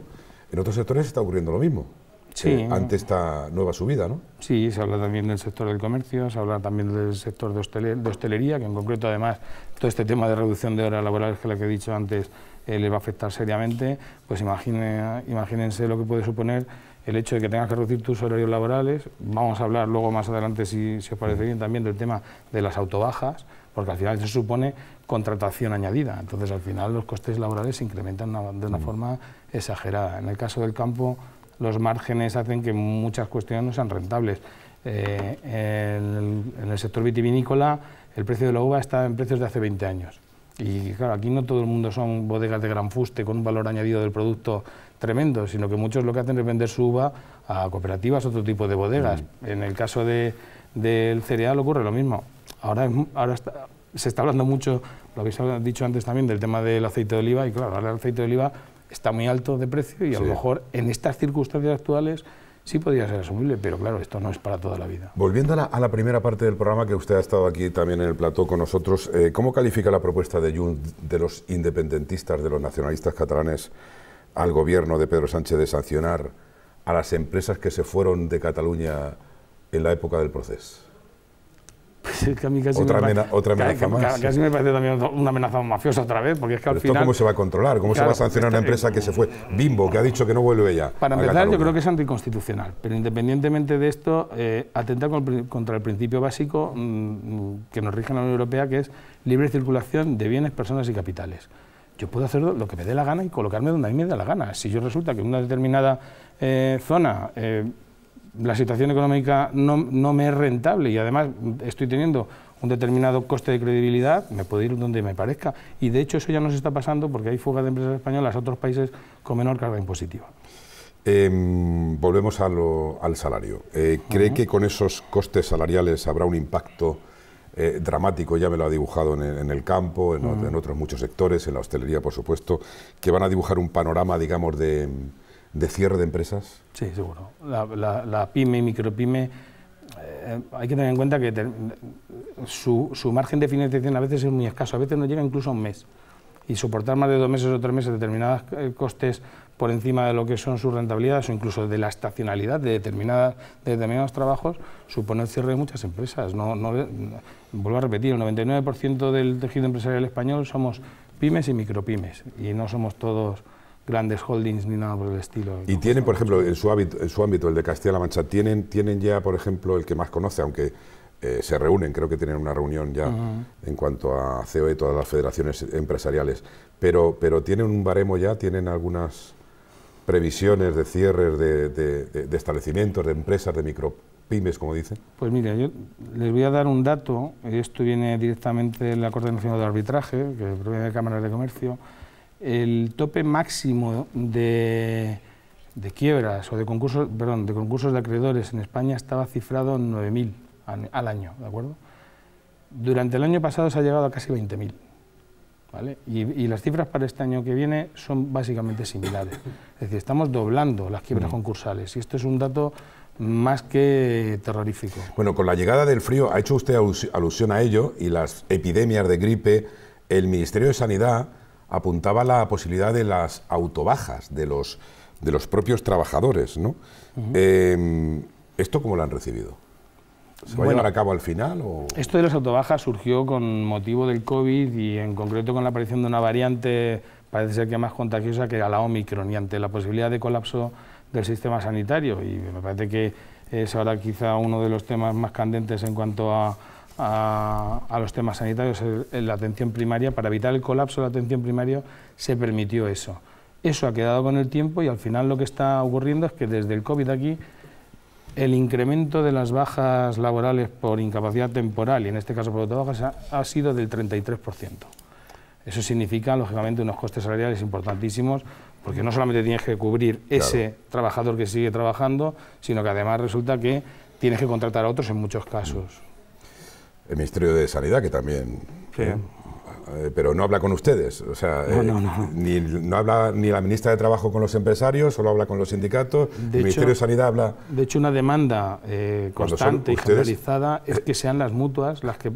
en otros sectores está ocurriendo lo mismo. Sí. ante esta nueva subida, ¿no? Sí, se habla también del sector del comercio, se habla también del sector de, hostelería, que en concreto además todo este tema de reducción de horas laborales que la que he dicho antes le eh, les va a afectar seriamente, pues imagine, imagínense lo que puede suponer el hecho de que tengas que reducir tus horarios laborales, vamos a hablar luego más adelante, si, os parece bien, también del tema de las autobajas, porque al final se supone contratación añadida, entonces al final los costes laborales se incrementan de una mm. forma exagerada. En el caso del campo, los márgenes hacen que muchas cuestiones no sean rentables. Eh, en, el, en el sector vitivinícola, el precio de la uva está en precios de hace 20 años. Y claro, aquí no todo el mundo son bodegas de gran fuste con un valor añadido del producto tremendo, sino que muchos lo que hacen es vender su uva a cooperativas, otro tipo de bodegas. Mm. En el caso de, del cereal ocurre lo mismo. Ahora, ahora se está hablando mucho, lo que se ha dicho antes también, del tema del aceite de oliva, y claro, ahora el aceite de oliva está muy alto de precio y a lo mejor en estas circunstancias actuales sí podría ser asumible, pero claro, esto no es para toda la vida. Volviendo a la, primera parte del programa, que usted ha estado aquí también en el plató con nosotros, eh, ¿cómo califica la propuesta de Jun... de los independentistas, de los nacionalistas catalanes? al gobierno de Pedro Sánchez de sancionar a las empresas que se fueron de Cataluña en la época del proceso? Pues es que a mí casi otra, me amenaza, otra amenaza más. Casi me parece también una amenaza mafiosa otra vez, porque es que al cómo se va a controlar? ¿Cómo se va a sancionar a una empresa que se fue? Bimbo, que ha dicho que no vuelve ya. Para empezar, yo creo que es anticonstitucional, pero independientemente de esto, eh, atenta contra el principio básico mm, que nos rige en la Unión Europea, que es libre circulación de bienes, personas y capitales yo puedo hacer lo que me dé la gana y colocarme donde a mí me dé la gana. Si yo resulta que en una determinada eh, zona eh, la situación económica no, me es rentable y además estoy teniendo un determinado coste de credibilidad, me puedo ir donde me parezca. Y de hecho eso ya nos está pasando porque hay fuga de empresas españolas a otros países con menor carga impositiva. Em, volvemos al salario. Eh, ¿Cree que con esos costes salariales habrá un impacto eh, dramático, ya me lo ha dibujado en, el campo, en, mm. otros muchos sectores, en la hostelería, por supuesto, que van a dibujar un panorama, digamos, de, cierre de empresas? Sí, seguro. La, pyme y micropyme, eh, hay que tener en cuenta que su, su, margen de financiación a veces es muy escaso, a veces no llega incluso a un mes y soportar más de dos meses o tres meses determinados eh, costes por encima de lo que son sus rentabilidades o incluso de la estacionalidad de, determinadas, de determinados trabajos, supone el cierre de muchas empresas. No, no, vuelvo a repetir, el 99% del tejido empresarial español somos pymes y micropymes y no somos todos grandes holdings ni nada por el estilo. Y tienen, por ejemplo, en su, en su ámbito, el de Castilla-La Mancha, ¿tienen, tienen ya, por ejemplo, el que más conoce, aunque eh, se reúnen, creo que tienen una reunión ya en cuanto a COE, todas las federaciones empresariales, pero, pero tienen un baremo ya, tienen algunas previsiones de cierres de, establecimientos, de empresas, de micropymes, como dicen? Pues mira, yo les voy a dar un dato, esto viene directamente de la Corte Nacional de Arbitraje, que proviene de Cámaras de Comercio, el tope máximo de, quiebras o de concursos, perdón, de concursos de acreedores en España estaba cifrado en 9.000 al año, ¿de acuerdo? Durante el año pasado se ha llegado a casi 20.000, ¿vale? Y, las cifras para este año que viene son básicamente similares. Es decir, estamos doblando las quiebras mm. concursales y esto es un dato más que terrorífico. Bueno, con la llegada del frío, ha hecho usted alusión a ello y las epidemias de gripe, el Ministerio de Sanidad apuntaba la posibilidad de las autobajas de los, de los propios trabajadores, ¿no? Em, ¿Esto cómo lo han recibido? ¿Se va a llevar a cabo al final? Esto de las autobajas surgió con motivo del COVID y en concreto con la aparición de una variante, parece ser que más contagiosa que la Omicron y ante la posibilidad de colapso del sistema sanitario. Y me parece que es ahora quizá uno de los temas más candentes en cuanto a, los temas sanitarios, la atención primaria. Para evitar el colapso de la atención primaria se permitió eso. Eso ha quedado con el tiempo y al final lo que está ocurriendo es que desde el COVID aquí el incremento de las bajas laborales por incapacidad temporal, y en este caso por autobajas, ha, sido del 33%. Eso significa, lógicamente, unos costes salariales importantísimos, porque no solamente tienes que cubrir ese trabajador que sigue trabajando, sino que además resulta que tienes que contratar a otros en muchos casos. El Ministerio de Sanidad, que también... Sí. Eh, pero no habla con ustedes, o sea, eh, no, Ni, no habla ni la ministra de Trabajo con los empresarios, solo habla con los sindicatos, el Ministerio de Sanidad habla... De hecho, una demanda eh, constante y generalizada es que sean las mutuas las que,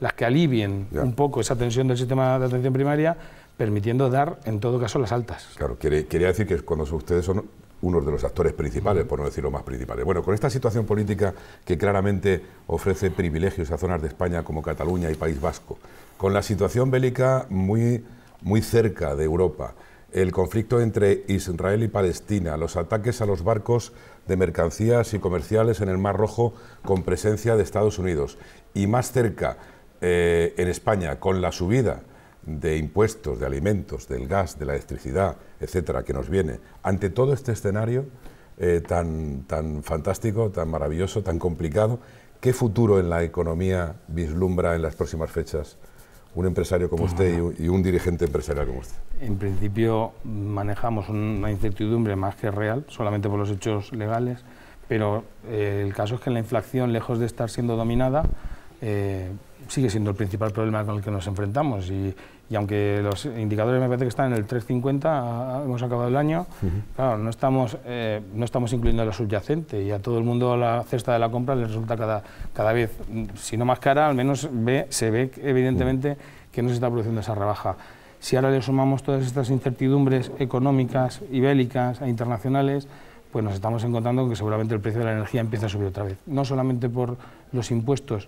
las que alivien un poco esa tensión del sistema de atención primaria, permitiendo dar, en todo caso, las altas. Claro, quería, quería decir que cuando ustedes son uno de los actores principales, por no decir más principales. Bueno, con esta situación política que claramente ofrece privilegios a zonas de España como Cataluña y País Vasco, con la situación bélica muy, muy cerca de Europa, el conflicto entre Israel y Palestina, los ataques a los barcos de mercancías y comerciales en el Mar Rojo con presencia de Estados Unidos y más cerca eh, en España con la subida de impuestos, de alimentos, del gas, de la electricidad, etcétera, que nos viene, ante todo este escenario eh, tan, tan fantástico, tan maravilloso, tan complicado, ¿qué futuro en la economía vislumbra en las próximas fechas un empresario como usted y, un dirigente empresarial como usted? En principio manejamos una incertidumbre más que real, solamente por los hechos legales, pero eh, el caso es que la inflación, lejos de estar siendo dominada, eh, sigue siendo el principal problema con el que nos enfrentamos y, aunque los indicadores me parece que están en el 3,50, hemos acabado el año, claro, no estamos, eh, no estamos incluyendo la subyacente y a todo el mundo la cesta de la compra le resulta cada, cada vez, si no más cara, al menos se ve evidentemente que no se está produciendo esa rebaja. Si ahora le sumamos todas estas incertidumbres económicas y bélicas e internacionales, pues nos estamos encontrando que seguramente el precio de la energía empieza a subir otra vez. No solamente por los impuestos,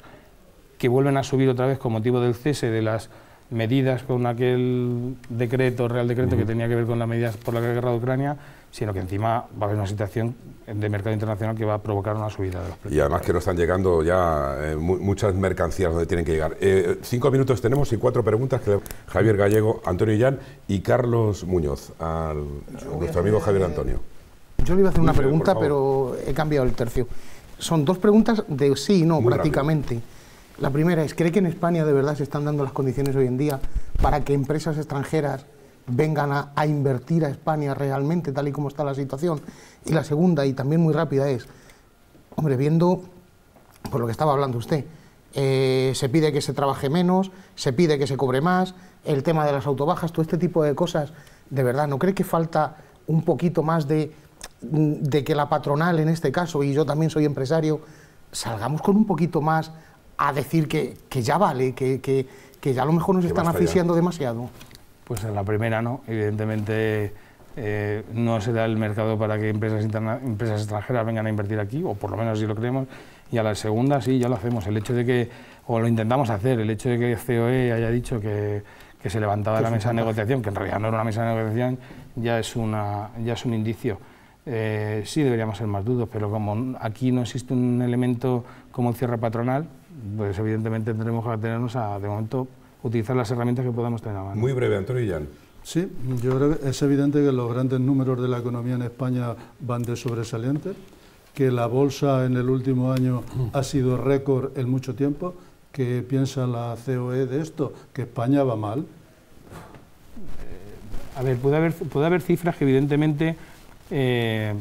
que vuelven a subir otra vez con motivo del cese de las medidas con aquel decreto, real decreto, que tenía que ver con las medidas por la guerra de Ucrania, sino que encima va a haber una situación de mercado internacional que va a provocar una subida de los precios. Y además que no están llegando ya eh, muchas mercancías donde tienen que llegar. Eh, cinco minutos tenemos y cuatro preguntas que Javier Gallego, Antonio Illán y Carlos Muñoz, a nuestro amigo Javier Antonio. Yo le iba a hacer una pregunta, pero he cambiado el tercio. Son dos preguntas de sí y no, prácticamente. La primera es, ¿cree que en España de verdad se están dando las condiciones hoy en día para que empresas extranjeras vengan a, invertir a España realmente, tal y como está la situación? Y la segunda, y también muy rápida, es, hombre, viendo por lo que estaba hablando usted, eh, se pide que se trabaje menos, se pide que se cobre más, el tema de las autobajas, todo este tipo de cosas, de verdad, ¿no cree que falta un poquito más de que la patronal en este caso, y yo también soy empresario, salgamos con un poquito más a decir que, ya vale, que, ya a lo mejor nos están asfixiando demasiado? Pues en la primera no, evidentemente eh, no se da el mercado para que empresas, empresas extranjeras vengan a invertir aquí, o por lo menos si lo creemos, y a la segunda sí, ya lo hacemos. El hecho de que, o lo intentamos hacer, el hecho de que COE haya dicho que, se levantaba la mesa de negociación, que en realidad no era una mesa de negociación, ya es, una, ya es un indicio. Eh, sí deberíamos ser más dudos... pero como aquí no existe un elemento como el cierre patronal, pues evidentemente tendremos que atenernos a, de momento, utilizar las herramientas que podamos tener a mano. Muy breve, Antonio Illán. Sí, yo creo que es evidente que los grandes números de la economía en España van de sobresaliente, que la bolsa en el último año ha sido récord en mucho tiempo. que piensa la COE de esto? ¿Que España va mal? Eh, a ver, puede haber, puede haber cifras que evidentemente eh,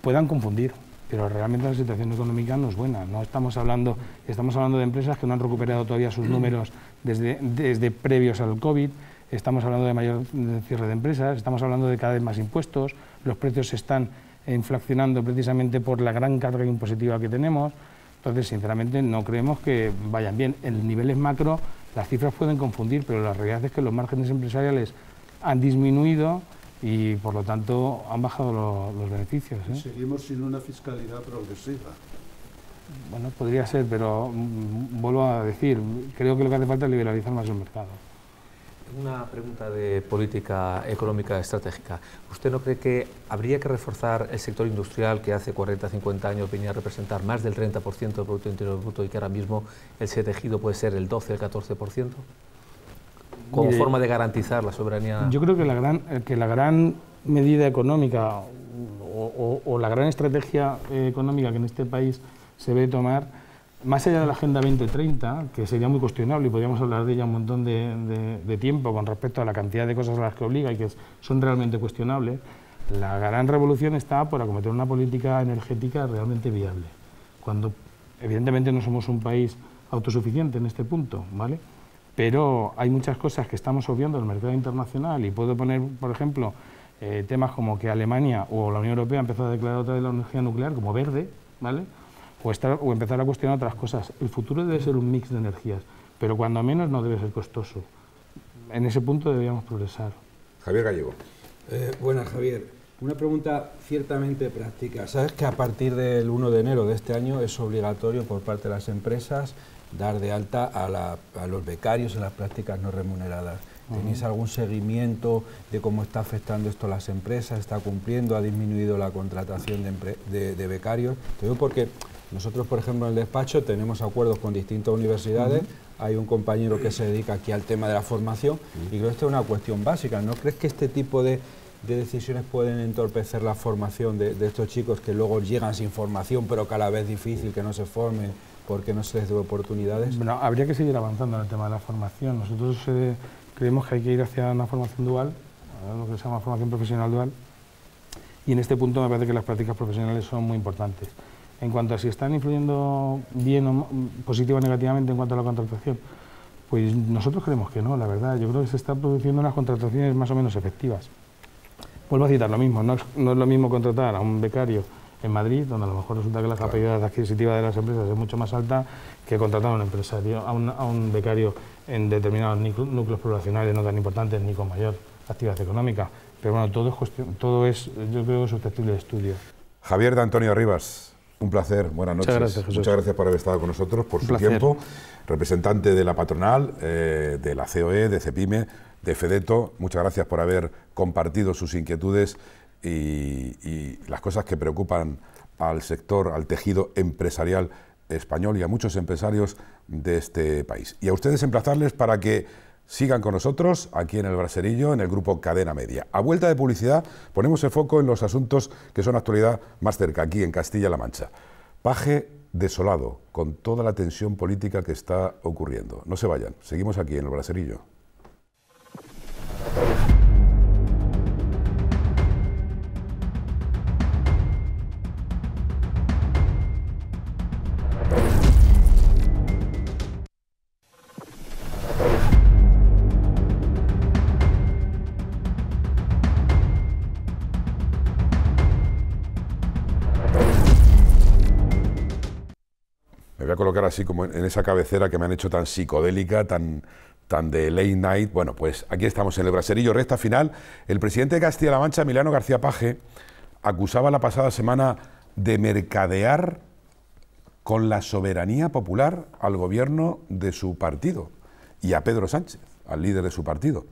puedan confundir pero realmente la situación económica no es buena. No estamos hablando, estamos hablando de empresas que no han recuperado todavía sus mm. números desde, desde previos al COVID, estamos hablando de mayor cierre de empresas, estamos hablando de cada vez más impuestos, los precios se están inflacionando precisamente por la gran carga impositiva que tenemos. Entonces, sinceramente, no creemos que vayan bien. En niveles macro, las cifras pueden confundir, pero la realidad es que los márgenes empresariales han disminuido y por lo tanto han bajado los beneficios. ¿eh? Seguimos sin una fiscalidad progresiva. Bueno, podría ser, pero mm, vuelvo a decir, creo que lo que hace falta es liberalizar más el mercado. Una pregunta de política económica estratégica. ¿Usted no cree que habría que reforzar el sector industrial que hace 40, 50 años venía a representar más del 30% del Producto Interior Bruto y que ahora mismo el tejido puede ser el 12, el 14%? como forma de garantizar la soberanía. Yo creo que la gran, que la gran medida económica o, la gran estrategia eh, económica que en este país se ve tomar, más allá de la Agenda 2030, que sería muy cuestionable y podríamos hablar de ella un montón de, de tiempo con respecto a la cantidad de cosas a las que obliga y que son realmente cuestionables, la gran revolución está por acometer una política energética realmente viable. Cuando, evidentemente, no somos un país autosuficiente en este punto, ¿vale? pero hay muchas cosas que estamos obviando en el mercado internacional y puedo poner, por ejemplo, eh, temas como que Alemania o la Unión Europea empezó a declarar otra de la energía nuclear como verde, ¿vale? O, o empezar a cuestionar otras cosas. El futuro debe ser un mix de energías, pero cuando menos no debe ser costoso. En ese punto debíamos progresar. Javier Gallego. Eh, buenas, Javier. Una pregunta ciertamente práctica. ¿Sabes que a partir del 1 de enero de este año es obligatorio por parte de las empresas dar de alta a, los becarios en las prácticas no remuneradas. ¿Tenéis algún seguimiento de cómo está afectando esto a las empresas? ¿Está cumpliendo? ¿Ha disminuido la contratación de, becarios? porque nosotros, por ejemplo, en el despacho tenemos acuerdos con distintas universidades. Hay un compañero que se dedica aquí al tema de la formación y creo que es una cuestión básica. ¿No crees que este tipo de, de decisiones pueden entorpecer la formación de, estos chicos que luego llegan sin formación, pero cada vez difícil que no se formen? ¿Por qué no se les da oportunidades? habría que seguir avanzando en el tema de la formación. Nosotros eh, creemos que hay que ir hacia una formación dual, lo que se llama formación profesional dual, y en este punto me parece que las prácticas profesionales son muy importantes. En cuanto a si están influyendo bien o positiva o negativamente en cuanto a la contratación, pues nosotros creemos que no, la verdad. Yo creo que se están produciendo unas contrataciones más o menos efectivas. Vuelvo a citar lo mismo, no, no es lo mismo contratar a un becario en Madrid, donde a lo mejor resulta que la capacidad adquisitiva de las empresas es mucho más alta que contratar a un empresario, a un, becario en determinados núcleos poblacionales no tan importantes ni con mayor actividad económica. Pero bueno, todo es, todo es yo creo, susceptible de estudio. Javier de Antonio Rivas, un placer, buenas noches. Muchas gracias, por haber estado con nosotros, por su tiempo. Representante de la patronal, eh, de la COE, de CEPIME, de FEDETO, muchas gracias por haber compartido sus inquietudes y, las cosas que preocupan al sector, al tejido empresarial español y a muchos empresarios de este país. Y a ustedes emplazarles para que sigan con nosotros aquí en el Braserillo, en el grupo Cadena Media. A vuelta de publicidad, ponemos el foco en los asuntos que son actualidad más cerca, aquí en Castilla-La Mancha. Paje desolado, con toda la tensión política que está ocurriendo. No se vayan, seguimos aquí en el Braserillo. así como en esa cabecera que me han hecho tan psicodélica, tan, tan de late night. Bueno, pues aquí estamos en el braserillo, recta final. El presidente de Castilla-La Mancha, Milano García Paje, acusaba la pasada semana de mercadear con la soberanía popular al gobierno de su partido y a Pedro Sánchez, al líder de su partido.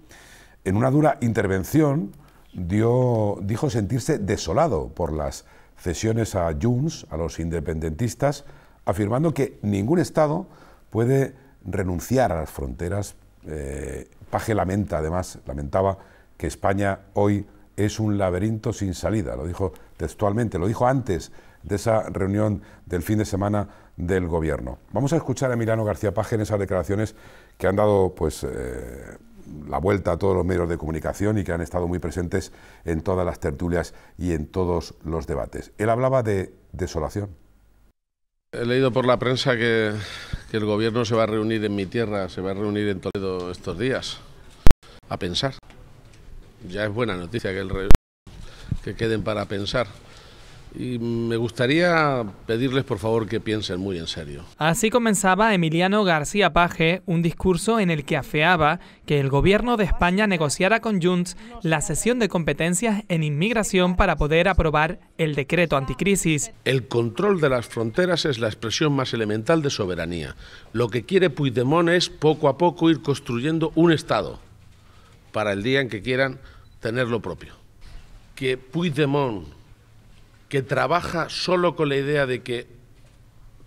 En una dura intervención dio, dijo sentirse desolado por las cesiones a Junts, a los independentistas, afirmando que ningún Estado puede renunciar a las fronteras. Eh, Paje lamenta, además, lamentaba que España hoy es un laberinto sin salida, lo dijo textualmente, lo dijo antes de esa reunión del fin de semana del gobierno. Vamos a escuchar a Milano García Paje en esas declaraciones que han dado pues eh, la vuelta a todos los medios de comunicación y que han estado muy presentes en todas las tertulias y en todos los debates. Él hablaba de desolación. He leído por la prensa que, el gobierno se va a reunir en mi tierra, se va a reunir en Toledo estos días, a pensar. Ya es buena noticia que, que queden para pensar y me gustaría pedirles por favor que piensen muy en serio. Así comenzaba Emiliano García Paje un discurso en el que afeaba que el gobierno de España negociara con Junts la cesión de competencias en inmigración para poder aprobar el decreto anticrisis. El control de las fronteras es la expresión más elemental de soberanía. Lo que quiere Puigdemont es poco a poco ir construyendo un Estado para el día en que quieran tener lo propio. Que Puigdemont que trabaja solo con la idea de que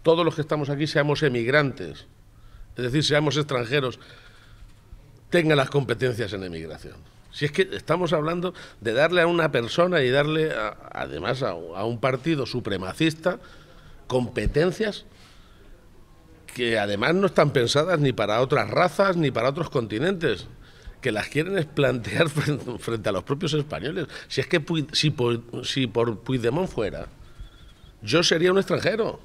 todos los que estamos aquí seamos emigrantes, es decir, seamos extranjeros, tengan las competencias en emigración. Si es que estamos hablando de darle a una persona y darle, además, a un partido supremacista competencias que además no están pensadas ni para otras razas ni para otros continentes que las quieren es plantear frente, a los propios españoles. Si es que si, por, Puigdemont fuera, yo sería un extranjero.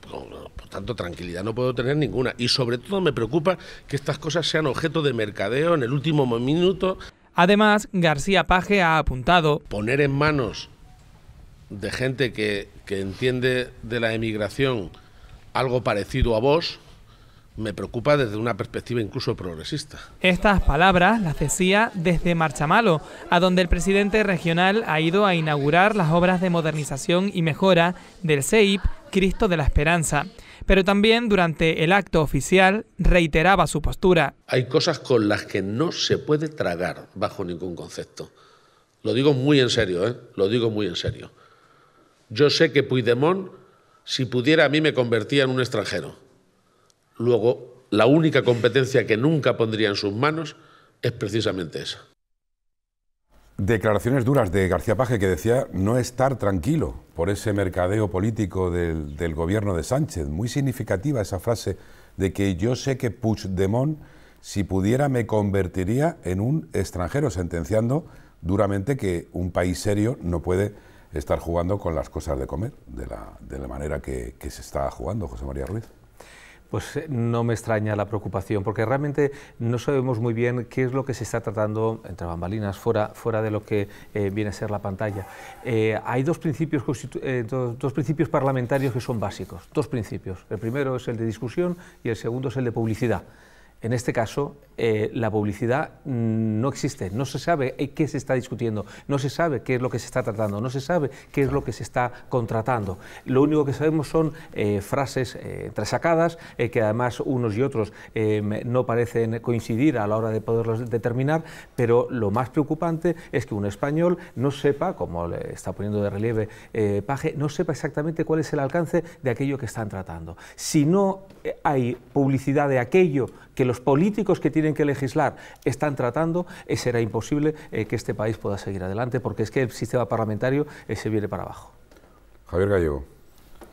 Pues, por, tanto, tranquilidad no puedo tener ninguna. Y sobre todo me preocupa que estas cosas sean objeto de mercadeo en el último minuto. Además, García Paje ha apuntado... Poner en manos de gente que, que entiende de la emigración algo parecido a vos, me preocupa desde una perspectiva incluso progresista. Estas palabras las decía desde Marchamalo, a donde el presidente regional ha ido a inaugurar las obras de modernización y mejora del SEIP Cristo de la Esperanza. Pero también durante el acto oficial reiteraba su postura. Hay cosas con las que no se puede tragar bajo ningún concepto. Lo digo muy en serio, ¿eh? lo digo muy en serio. Yo sé que Puigdemont, si pudiera, a mí me convertía en un extranjero Luego, la única competencia que nunca pondría en sus manos es precisamente esa. Declaraciones duras de García Page que decía no estar tranquilo por ese mercadeo político del, gobierno de Sánchez. Muy significativa esa frase de que yo sé que Demon, si pudiera, me convertiría en un extranjero, sentenciando duramente que un país serio no puede estar jugando con las cosas de comer, de la, de la manera que se está jugando, José María Ruiz. Pues eh, no me extraña la preocupación, porque realmente no sabemos muy bien qué es lo que se está tratando entre bambalinas, fuera, de lo que eh, viene a ser la pantalla. Eh, hay dos principios, dos principios parlamentarios que son básicos, dos principios. El primero es el de discusión y el segundo es el de publicidad. En este caso, eh, la publicidad no existe, no se sabe eh, qué se está discutiendo, no se sabe qué es lo que se está tratando, no se sabe qué es lo que se está contratando. Lo único que sabemos son eh, frases eh, entresacadas, que además unos y otros em, no parecen coincidir a la hora de poderlos determinar, pero lo más preocupante es que un español no sepa, como le está poniendo de relieve Paje, no sepa exactamente cuál es el alcance de aquello que están tratando. Si no hay publicidad de aquello que los políticos que tienen que legislar están tratando, eh, será imposible eh, que este país pueda seguir adelante, porque es que el sistema parlamentario eh, se viene para abajo. Javier Gallego.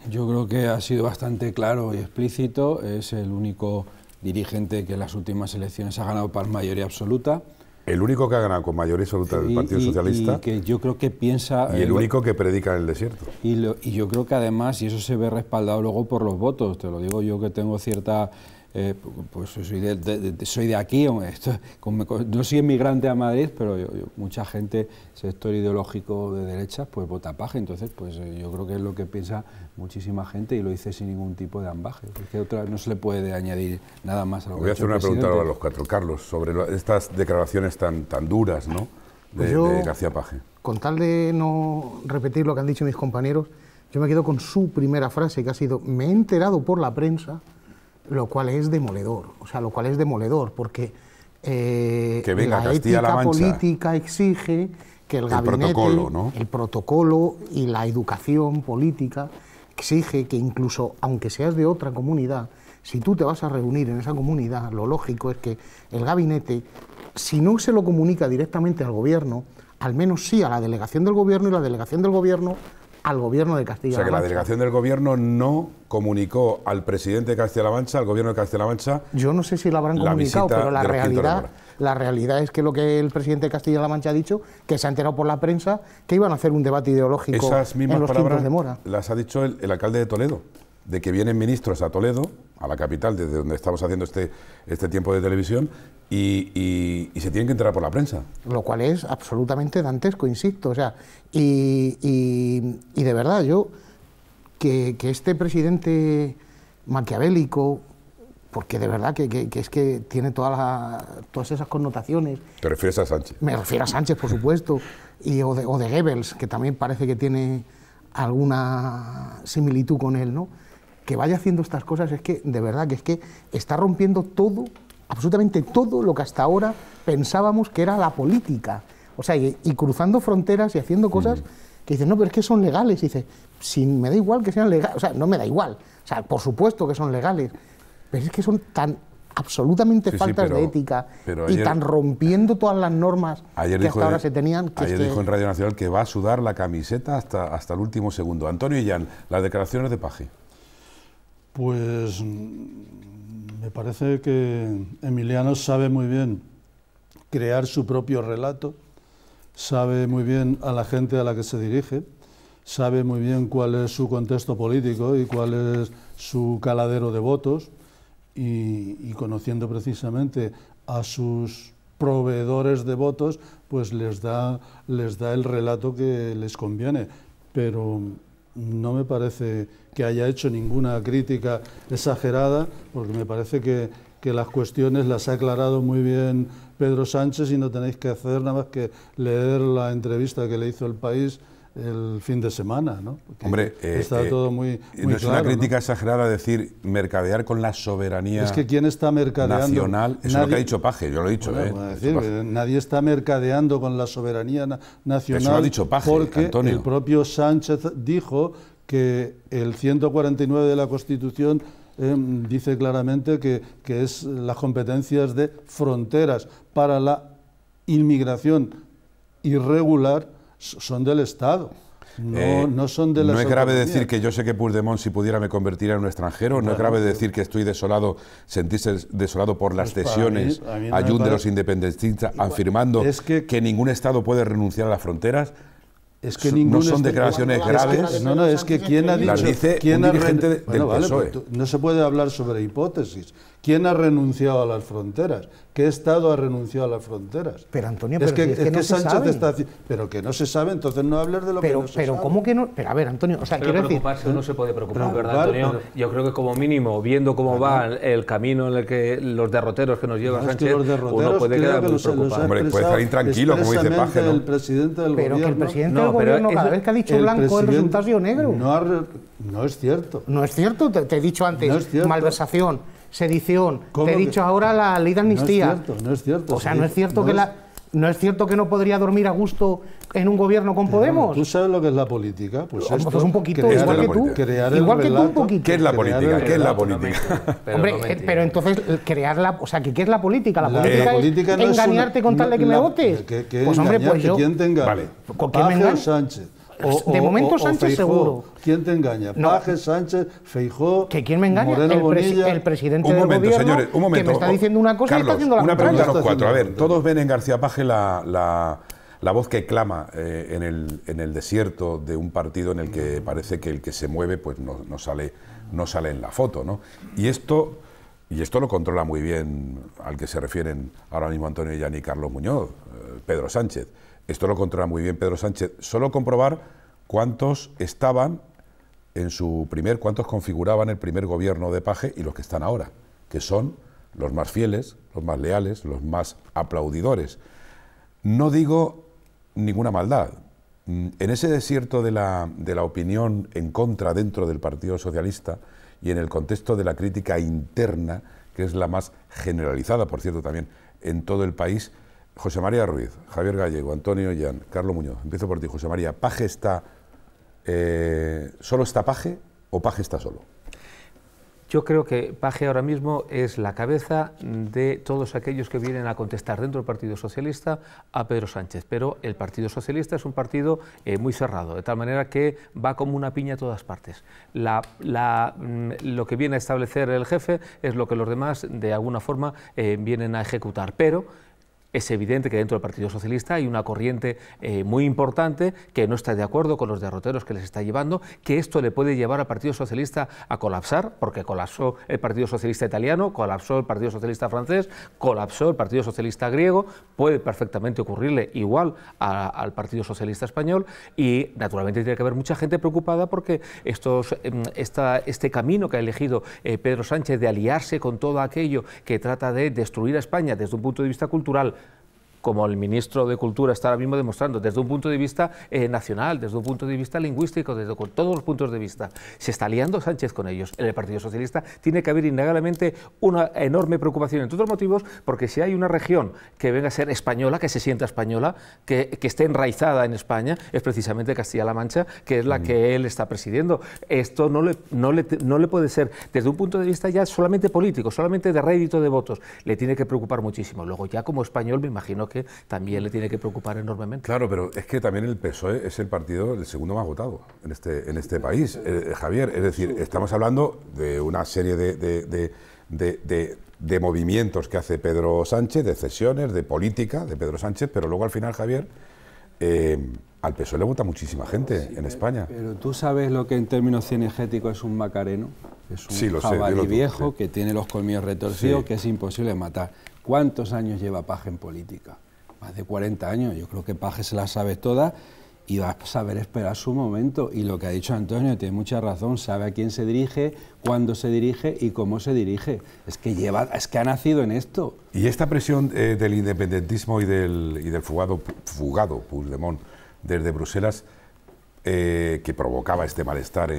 Yo creo que ha sido bastante claro y explícito. Es el único dirigente que en las últimas elecciones ha ganado por mayoría absoluta. El único que ha ganado con mayoría absoluta del Partido Socialista. Y que yo creo que piensa. Y el único que predica en el desierto. y, yo creo que además, y eso se ve respaldado luego por los votos, te lo digo yo que tengo cierta eh, pues soy de, soy de aquí, no soy inmigrante a Madrid, pero mucha gente, sector ideológico de derechas, pues vota paje, entonces pues eh, yo creo que es lo que piensa muchísima gente y lo dice sin ningún tipo de ambaje, que otra no se le puede añadir nada más a lo Voy a hacer una pregunta a los cuatro, Carlos, sobre estas declaraciones tan, tan duras ¿no? de, pues de García Paje. Con tal de no repetir lo que han dicho mis compañeros, yo me quedo con su primera frase, que ha sido, me he enterado por la prensa lo cual es demoledor, o sea, lo cual es demoledor, porque eh, la política exige que el, el gabinete, el protocolo y la educación política exige que incluso, aunque seas de otra comunidad, si tú te vas a reunir en esa comunidad, lo lógico es que el gabinete, si no se lo comunica directamente al gobierno, al menos sí a la delegación del gobierno y la delegación del gobierno al gobierno de Castilla-La Mancha. O sea que la delegación del gobierno no comunicó al presidente de Castilla-La Mancha, al gobierno de Castilla-La Mancha. Yo no sé si la habrán comunicado, pero la realidad, la realidad es que lo que el presidente de Castilla-La Mancha ha dicho, que se ha enterado por la prensa, que iban a hacer un debate ideológico Esas mismas los palabras de Mora. Las ha dicho el alcalde de Toledo de que vienen ministros a Toledo, a la capital, desde donde estamos haciendo este, este tiempo de televisión, y, se tienen que entrar por la prensa. Lo cual es absolutamente dantesco, insisto. O sea, y, de verdad, yo, que, este presidente maquiavélico, porque de verdad que, es que tiene todas todas esas connotaciones. ¿Te refieres a Sánchez? Me refiero a Sánchez, por supuesto, y, o de, o de Goebbels, que también parece que tiene alguna similitud con él, ¿no? que vaya haciendo estas cosas es que, de verdad, que es que está rompiendo todo, absolutamente todo lo que hasta ahora pensábamos que era la política. O sea, y, cruzando fronteras y haciendo cosas que dicen, no, pero es que son legales. dice, si me da igual que sean legales, o sea, no me da igual. O sea, por supuesto que son legales, pero es que son tan absolutamente faltas de ética y tan rompiendo todas las normas que hasta ahora se tenían. ayer dijo en Radio Nacional que va a sudar la camiseta hasta, hasta el último segundo. Antonio y Jan las declaraciones de Paje. Pues mm, me parece que Emiliano sabe muy bien crear su propio relato, sabe muy bien a la gente a la que se dirige, sabe muy bien cuál es su contexto político y cuál es su caladero de votos y, conociendo precisamente a sus proveedores de votos, pues les da, les da el relato que les conviene. Pero no me parece que haya hecho ninguna crítica exagerada, porque me parece que, las cuestiones las ha aclarado muy bien Pedro Sánchez y no tenéis que hacer nada más que leer la entrevista que le hizo el país el fin de semana, ¿no? Hombre, eh, está eh, todo muy, muy no es una crítica exagerada decir mercadear con la soberanía Es que quién está mercadeando nacional, eso es lo que ha dicho Paje, yo lo he dicho, eh. nadie está mercadeando con la soberanía nacional. Eso lo ha dicho Paje, porque el propio Sánchez dijo que el 149 de la Constitución em, dice claramente que, que es las competencias de fronteras para la inmigración irregular son del Estado. No, eh, son de No es grave decir que yo sé que Puigdemont, si pudiera, me convertiría en un extranjero. no es grave decir que estoy desolado, sentirse desolado por las cesiones pues a de los independentistas, afirmando es que, ningún Estado puede renunciar a las fronteras. Es que no son declaraciones graves. no, no, es que ¿quién ha dicho? no se puede hablar sobre hipótesis. ¿Quién ha renunciado a las fronteras? que Estado ha renunciado a las fronteras. Pero Antonio, pero es que, es no Sánchez se sabe. pero que no se sabe, entonces no hablar de lo que no se pero ¿cómo que no? Pero a ver, Antonio, o sea, quiero preocuparse decir, no se puede preocupar, ¿verdad, Antonio? Yo creo que como mínimo, viendo cómo va el camino en el que los derroteros que nos lleva Sánchez, uno puede quedar preocupado. Hombre, puede estar intranquilo, como dice Pájaro. El presidente del pero que el presidente del gobierno cada vez que ha dicho blanco, el resultado ha sido negro. No, es cierto. No es cierto, te, he dicho antes, malversación sedición, te he dicho ahora la ley de amnistía. No es cierto, O sea, no es cierto, que, La, no es cierto que no podría dormir a gusto en un gobierno con Podemos. Tú sabes lo que es la política. Pues esto, pues un poquito, igual que tú. Igual que tú un poquito. ¿Qué es la política? ¿Qué es la política? Pero Hombre, pero entonces eh, crear o sea, ¿qué es la política? La, política, es engañarte con tal de que me votes. pues hombre, pues yo. ¿Quién te engaña? Vale. quién me Sánchez. Pues, de momento Sánchez seguro. ¿Quién te engaña? Paje Sánchez, Feijó. ¿Que quién me engaña? El, el, presidente un momento, señores, un momento. que me está diciendo una cosa y está haciendo la una pregunta a los cuatro. A ver, todos ven en García Paje la, la, la voz que clama eh, en, el, en el desierto de un partido en el que parece que el que se mueve pues no, no sale, no sale en la foto, ¿no? Y esto... Y esto lo controla muy bien al que se refieren ahora mismo Antonio Yanni y Carlos Muñoz, eh, Pedro Sánchez esto lo controla muy bien Pedro Sánchez, solo comprobar cuántos estaban en su primer, cuántos configuraban el primer gobierno de Paje y los que están ahora, que son los más fieles, los más leales, los más aplaudidores. No digo ninguna maldad. Mm, en ese desierto de la, de la opinión en contra dentro del Partido Socialista y en el contexto de la crítica interna, que es la más generalizada, por cierto, también en todo el país, José María Ruiz, Javier Gallego, Antonio Yan, Carlos Muñoz. Empiezo por ti, José María. ¿Paje está eh, solo está Paje o Paje está solo? Yo creo que Paje ahora mismo es la cabeza de todos aquellos que vienen a contestar dentro del Partido Socialista a Pedro Sánchez. Pero el Partido Socialista es un partido eh, muy cerrado, de tal manera que va como una piña a todas partes. Mm, lo que viene a establecer el jefe es lo que los demás de alguna forma eh, vienen a ejecutar. Pero es evidente que dentro del Partido Socialista hay una corriente eh, muy importante que no está de acuerdo con los derroteros que les está llevando, que esto le puede llevar al Partido Socialista a colapsar, porque colapsó el Partido Socialista italiano, colapsó el Partido Socialista francés, colapsó el Partido Socialista griego, puede perfectamente ocurrirle igual al Partido Socialista español y naturalmente tiene que haber mucha gente preocupada porque em, este camino que ha elegido eh, Pedro Sánchez de aliarse con todo aquello que trata de destruir a España desde un punto de vista cultural, como el ministro de Cultura está ahora mismo demostrando, desde un punto de vista eh, nacional, desde un punto de vista lingüístico, desde todos los puntos de vista. Se está aliando Sánchez con ellos. En el Partido Socialista tiene que haber innegablemente una enorme preocupación, en todos los motivos, porque si hay una región que venga a ser española, que se sienta española, que, esté enraizada en España, es precisamente Castilla-La Mancha, que es la mm. que él está presidiendo. Esto no le, no, le, no le puede ser, desde un punto de vista ya solamente político, solamente de rédito de votos, le tiene que preocupar muchísimo. Luego ya como español me imagino que también le tiene que preocupar enormemente. Claro, pero es que también el PSOE es el partido el segundo más votado en este, en este país, eh, eh, Javier. Es decir, estamos hablando de una serie de, movimientos que hace Pedro Sánchez, de cesiones, de política de Pedro Sánchez, pero luego al final, Javier... Eh, al PSOE le vota muchísima gente en España. Pero tú sabes lo que en términos cinegéticos es un macareno, es un viejo que tiene los colmillos retorcidos que es imposible matar. ¿Cuántos años lleva Paje en política? Más de 40 años. Yo creo que Paje se la sabe toda y va a saber esperar su momento. Y lo que ha dicho Antonio tiene mucha razón, sabe a quién se dirige, cuándo se dirige y cómo se dirige. Es que, lleva, es que ha nacido en esto. Y esta presión eh, del independentismo y del, y del fugado, fugado Puigdemont desde Bruselas, eh, que provocaba este malestar eh,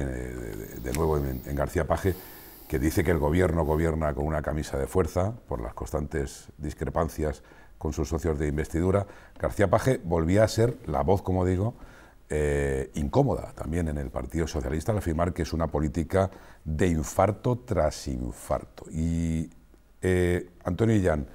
de, nuevo en García Paje, que dice que el gobierno gobierna con una camisa de fuerza por las constantes discrepancias con sus socios de investidura, García Paje volvía a ser la voz, como digo, eh, incómoda también en el Partido Socialista al afirmar que es una política de infarto tras infarto. Y eh, Antonio Illán,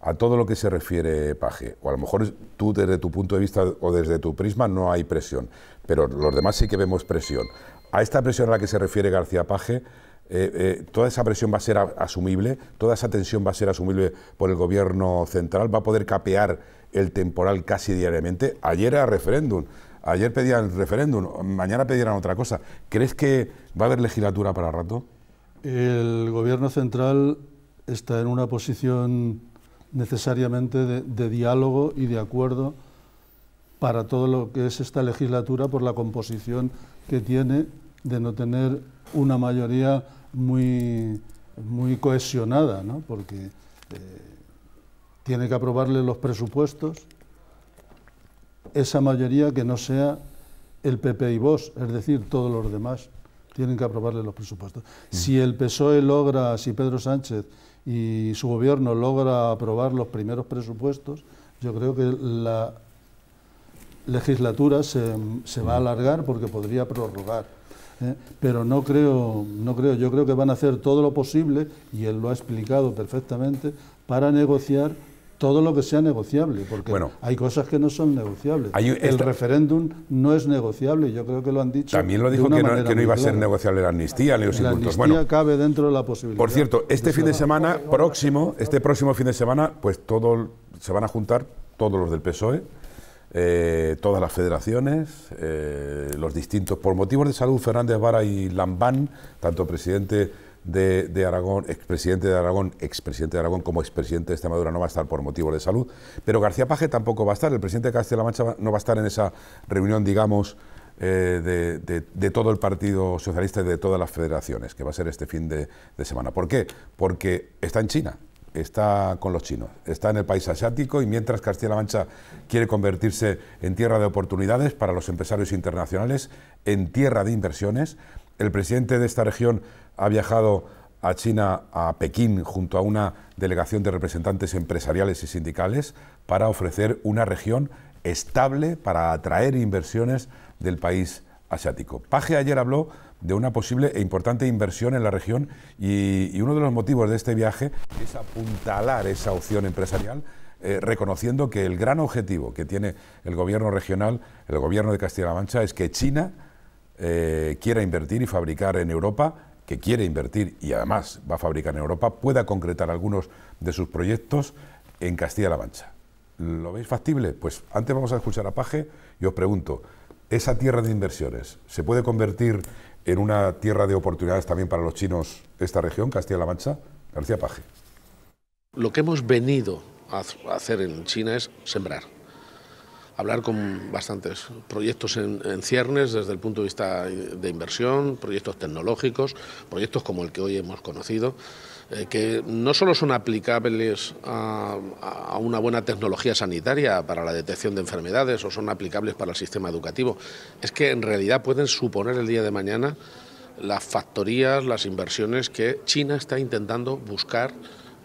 a todo lo que se refiere Paje, o a lo mejor tú desde tu punto de vista o desde tu prisma no hay presión, pero los demás sí que vemos presión. A esta presión a la que se refiere García Paje, eh, eh, toda esa presión va a ser asumible, toda esa tensión va a ser asumible por el gobierno central, va a poder capear el temporal casi diariamente. Ayer era referéndum, ayer pedían referéndum, mañana pedirán otra cosa. ¿Crees que va a haber legislatura para rato? El gobierno central está en una posición necesariamente de diálogo y de acuerdo para todo lo que es esta legislatura por la composición que tiene de no tener una mayoría muy, muy cohesionada, ¿no? porque eh, tiene que aprobarle los presupuestos esa mayoría que no sea el PP y vos, es decir, todos los demás tienen que aprobarle los presupuestos. Mm. Si el PSOE logra, si Pedro Sánchez y su gobierno logra aprobar los primeros presupuestos, yo creo que la legislatura se va a mm. alargar porque podría prorrogar. ¿eh? pero no creo, no creo, yo creo que van a hacer todo lo posible, y él lo ha explicado perfectamente, para negociar todo lo que sea negociable, porque hay cosas que no son negociables. el referéndum no es negociable, yo creo que lo han dicho. También lo dijo que no, iba a ser negociable la amnistía ni los la cabe dentro de la posibilidad. Por cierto, este fin de semana próximo, este próximo fin de semana, pues todo se van a juntar todos los del PSOE eh, todas las federaciones, eh, los distintos, por motivos de salud, Fernández Vara y Lambán, tanto presidente de, de Aragón, expresidente de Aragón, expresidente de Aragón como expresidente de Extremadura no va a estar por motivos de salud, pero García Paje tampoco va a estar, el presidente de Castilla-La Mancha no va a estar en esa reunión, digamos, eh, de, de, todo el Partido Socialista y de todas las federaciones, que va a ser este fin de, de semana. ¿Por qué? Porque está en China está con los chinos, está en el país asiático y mientras Castilla-La Mancha quiere convertirse en tierra de oportunidades para los empresarios internacionales, en tierra de inversiones, el presidente de esta región ha viajado a China, a Pekín, junto a una delegación de representantes empresariales y sindicales para ofrecer una región estable para atraer inversiones del país asiático. Paje ayer habló de una posible e importante inversión en la región y, uno de los motivos de este viaje es apuntalar esa opción empresarial eh, reconociendo que el gran objetivo que tiene el gobierno regional, el gobierno de Castilla-La Mancha, es que China eh, quiera invertir y fabricar en Europa, que quiere invertir y además va a fabricar en Europa, pueda concretar algunos de sus proyectos en Castilla-La Mancha. ¿Lo veis factible? Pues antes vamos a escuchar a Paje y os pregunto, esa tierra de inversiones se puede convertir en una tierra de oportunidades también para los chinos esta región, Castilla-La Mancha? García Paje. Lo que hemos venido a hacer en China es sembrar. Hablar con bastantes proyectos en, en ciernes desde el punto de vista de inversión, proyectos tecnológicos, proyectos como el que hoy hemos conocido. Eh, que no solo son aplicables a, una buena tecnología sanitaria para la detección de enfermedades o son aplicables para el sistema educativo, es que en realidad pueden suponer el día de mañana las factorías, las inversiones que China está intentando buscar,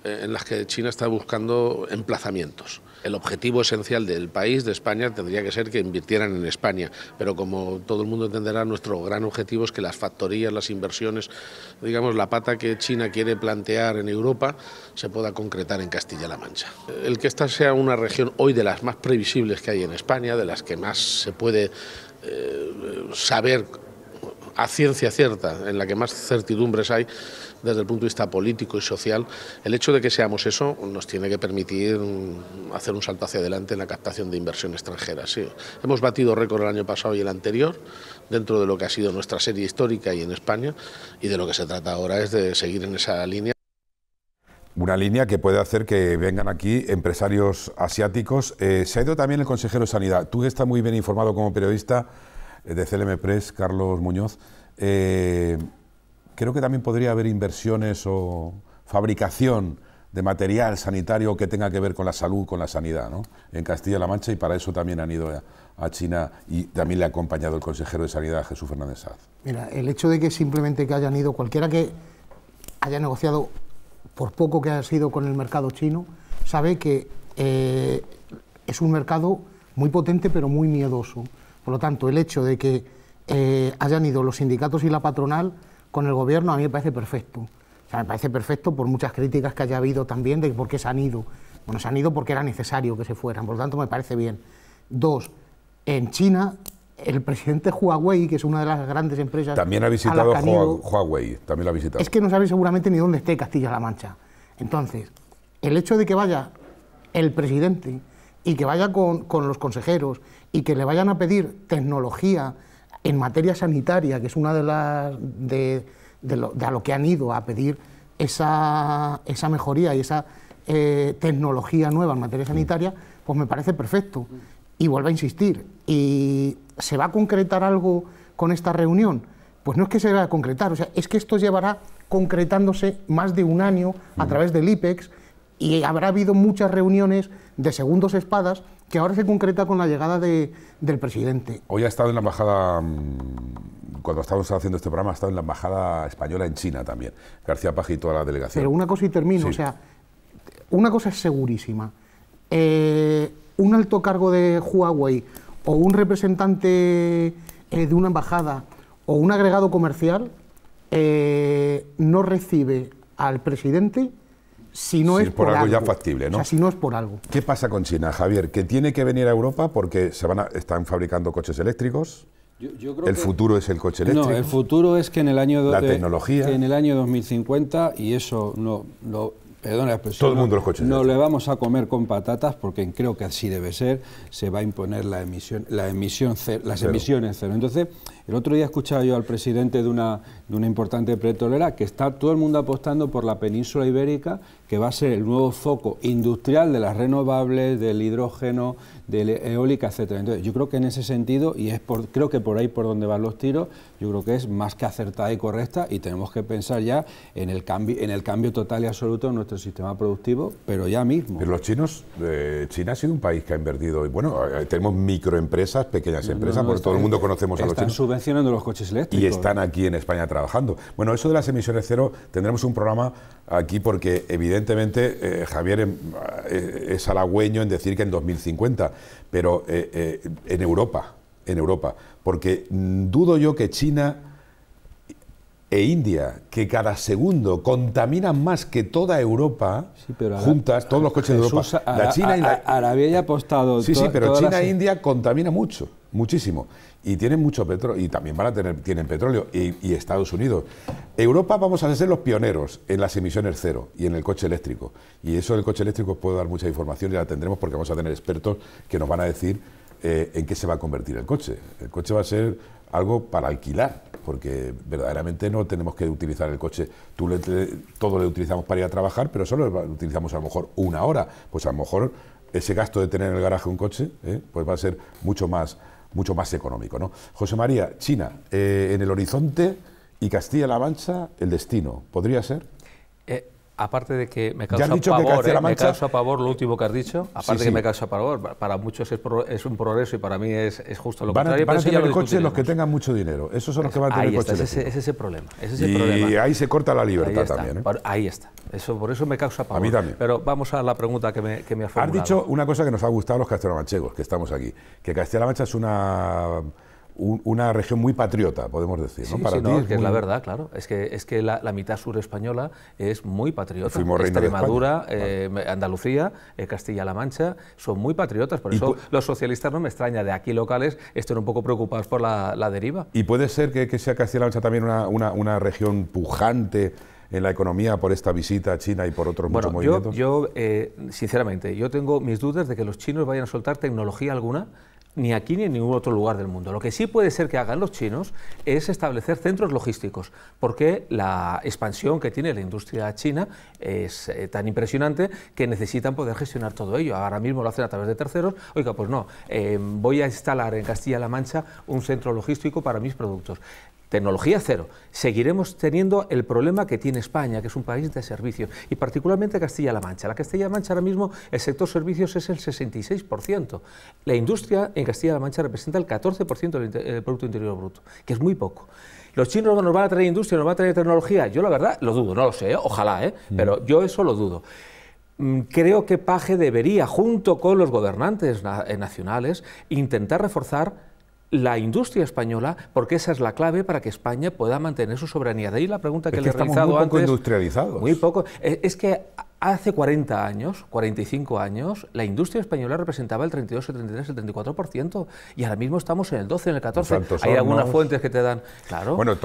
eh, en las que China está buscando emplazamientos el objetivo esencial del país, de España, tendría que ser que invirtieran en España. Pero como todo el mundo entenderá, nuestro gran objetivo es que las factorías, las inversiones, digamos, la pata que China quiere plantear en Europa se pueda concretar en Castilla-La Mancha. El que esta sea una región hoy de las más previsibles que hay en España, de las que más se puede eh, saber a ciencia cierta, en la que más certidumbres hay desde el punto de vista político y social, el hecho de que seamos eso nos tiene que permitir mm, hacer un salto hacia adelante en la captación de inversión extranjera. Sí, hemos batido récord el año pasado y el anterior dentro de lo que ha sido nuestra serie histórica y en España, y de lo que se trata ahora es de seguir en esa línea. Una línea que puede hacer que vengan aquí empresarios asiáticos. Eh, se ha ido también el consejero de Sanidad. Tú que estás muy bien informado como periodista, eh, de CLM Press, Carlos Muñoz. Eh, creo que también podría haber inversiones o fabricación de material sanitario que tenga que ver con la salud, con la sanidad, ¿no? En Castilla-La Mancha y para eso también han ido a, China y también le ha acompañado el consejero de Sanidad, Jesús Fernández Saz. Mira, el hecho de que simplemente que hayan ido cualquiera que haya negociado por poco que haya sido con el mercado chino, sabe que eh, es un mercado muy potente pero muy miedoso. Por lo tanto, el hecho de que eh, hayan ido los sindicatos y la patronal con el gobierno a mí me parece perfecto. O sea, me parece perfecto por muchas críticas que haya habido también de por qué se han ido. Bueno, se han ido porque era necesario que se fueran, por lo tanto me parece bien. Dos, en China el presidente Huawei, que es una de las grandes empresas... También ha visitado Huawei, también la ha visitado. Es que no sabe seguramente ni dónde esté Castilla-La Mancha. Entonces, el hecho de que vaya el presidente y que vaya con, con los consejeros y que le vayan a pedir tecnología en materia sanitaria, que es una de las de, de, lo, a lo que han ido a pedir esa, mejoría y esa eh, tecnología nueva en materia sanitaria, pues me parece perfecto. Y vuelvo a insistir, ¿y se va a concretar algo con esta reunión? Pues no es que se va a concretar, o sea, es que esto llevará concretándose más de un año a través del IPEX y habrá habido muchas reuniones de segundos espadas que ahora se concreta con la llegada del presidente. Hoy ha estado en la embajada, mm, cuando estábamos haciendo este programa, ha estado en la embajada española en China también, García pajito y toda la delegación. Pero una cosa y termino, o sea, una cosa es segurísima. Eh, un alto cargo de Huawei o un representante eh, de una embajada o un agregado comercial eh, no recibe al presidente si no es por, algo, ya factible, ¿no? O sea, si no es por algo. ¿Qué pasa con China, Javier? Que tiene que venir a Europa porque se van están fabricando coches eléctricos. Yo, el futuro es el coche eléctrico. No, el futuro es que en el año la eh, tecnología. en el año 2050 y eso no todo el mundo los coches. No ¿eh? le vamos a comer con patatas porque creo que así debe ser. Se va a imponer la emisión, las emisiones cero. Entonces, el otro día escuchaba yo al presidente de una, de una importante pretolera que está todo el mundo apostando por la península ibérica, que va a ser el nuevo foco industrial de las renovables, del hidrógeno, de eólica, etcétera. Entonces, yo creo que en ese sentido, y es por, creo que por ahí por donde van los tiros, yo creo que es más que acertada y correcta y tenemos que pensar ya en el cambio, en el cambio total y absoluto de nuestro sistema productivo, pero ya mismo. los chinos, eh, China ha sido un país que ha invertido, y bueno, eh, tenemos microempresas, pequeñas empresas, porque todo el mundo conocemos a los chinos. Están subvencionando los coches eléctricos. Y están aquí en España trabajando. Bueno, eso de las emisiones cero, tendremos un programa aquí porque evidentemente eh, Javier em, eh, es halagüeño en decir que en 2050, pero eh, en Europa, en Europa, porque mm, dudo yo que China e India, que cada segundo contaminan más que toda Europa, juntas, todos los coches de Europa. la China y Arabia ya ha apostado. Sí, sí, pero China e India contamina mucho, muchísimo. Y tienen mucho petróleo, y también van a tener, tienen petróleo, y, Estados Unidos. Europa vamos a ser los pioneros en las emisiones cero y en el coche eléctrico. Y eso del coche eléctrico os puedo dar mucha información y la tendremos porque vamos a tener expertos que nos van a decir eh, en qué se va a convertir el coche. El coche va a ser algo para alquilar porque verdaderamente no tenemos que utilizar el coche. Tú todo lo utilizamos para ir a trabajar, pero solo lo utilizamos a lo mejor una hora. Pues a lo mejor ese gasto de tener en el garaje un coche, ¿eh? pues va a ser mucho más, mucho más económico. ¿no? José María, China, eh, en el horizonte y Castilla-La Mancha, el destino, ¿podría ser? Aparte de que me causa, a ¿eh? pavor, lo último que has dicho, aparte de que me causa pavor, para muchos es, un progreso y para mí es, justo lo contrario. Van a tener los que tengan mucho dinero, esos son los que van a tener ahí coche. ese, es el problema. y ahí se corta la libertad también. ¿eh? Ahí está, eso, por eso me causa pavor. A mí también. Pero vamos a la pregunta que me, que has formulado. Has dicho una cosa que nos ha gustado a los castellamanchegos que estamos aquí, que Castilla-La Mancha es una una región muy patriota, podemos decir, ¿no? Sí, Para ti es, que es la verdad, claro. Es que, es que la, mitad sur española es muy patriota. Fuimos Extremadura, de eh, Andalucía, eh, Castilla-La Mancha, son muy patriotas. Por eso los socialistas no me extraña, de aquí locales estén un poco preocupados por la, la deriva. ¿Y puede ser que, que sea Castilla-La Mancha también una, una, región pujante? en la economía por esta visita a China y por otros muchos movimientos? Yo, yo eh, sinceramente, yo tengo mis dudas de que los chinos vayan a soltar tecnología alguna ni aquí ni en ningún otro lugar del mundo. Lo que sí puede ser que hagan los chinos es establecer centros logísticos, porque la expansión que tiene la industria china es eh, tan impresionante que necesitan poder gestionar todo ello. Ahora mismo lo hacen a través de terceros. Oiga, pues no, eh, voy a instalar en Castilla-La Mancha un centro logístico para mis productos tecnología cero, seguiremos teniendo el problema que tiene España, que es un país de servicios, y particularmente Castilla-La Mancha. La Castilla-La Mancha ahora mismo, el sector servicios es el 66%. La industria en Castilla-La Mancha representa el 14% del, del Producto Interior Bruto, que es muy poco. ¿Los chinos nos van a traer industria, nos van a traer tecnología? Yo la verdad lo dudo, no lo sé, ¿eh? ojalá, ¿eh? Mm. pero yo eso lo dudo. Mm, creo que Paje debería, junto con los gobernantes eh, nacionales, intentar reforzar la industria española, porque esa es la clave para que España pueda mantener su soberanía. De ahí la pregunta que, le he realizado muy poco Muy poco. Eh, es que Hace 40 años, 45 años, la industria española representaba el 32, el 33, el 34%, y ahora mismo estamos en el 12, en el 14. Hay algunas fuentes que te dan. Claro. Bueno,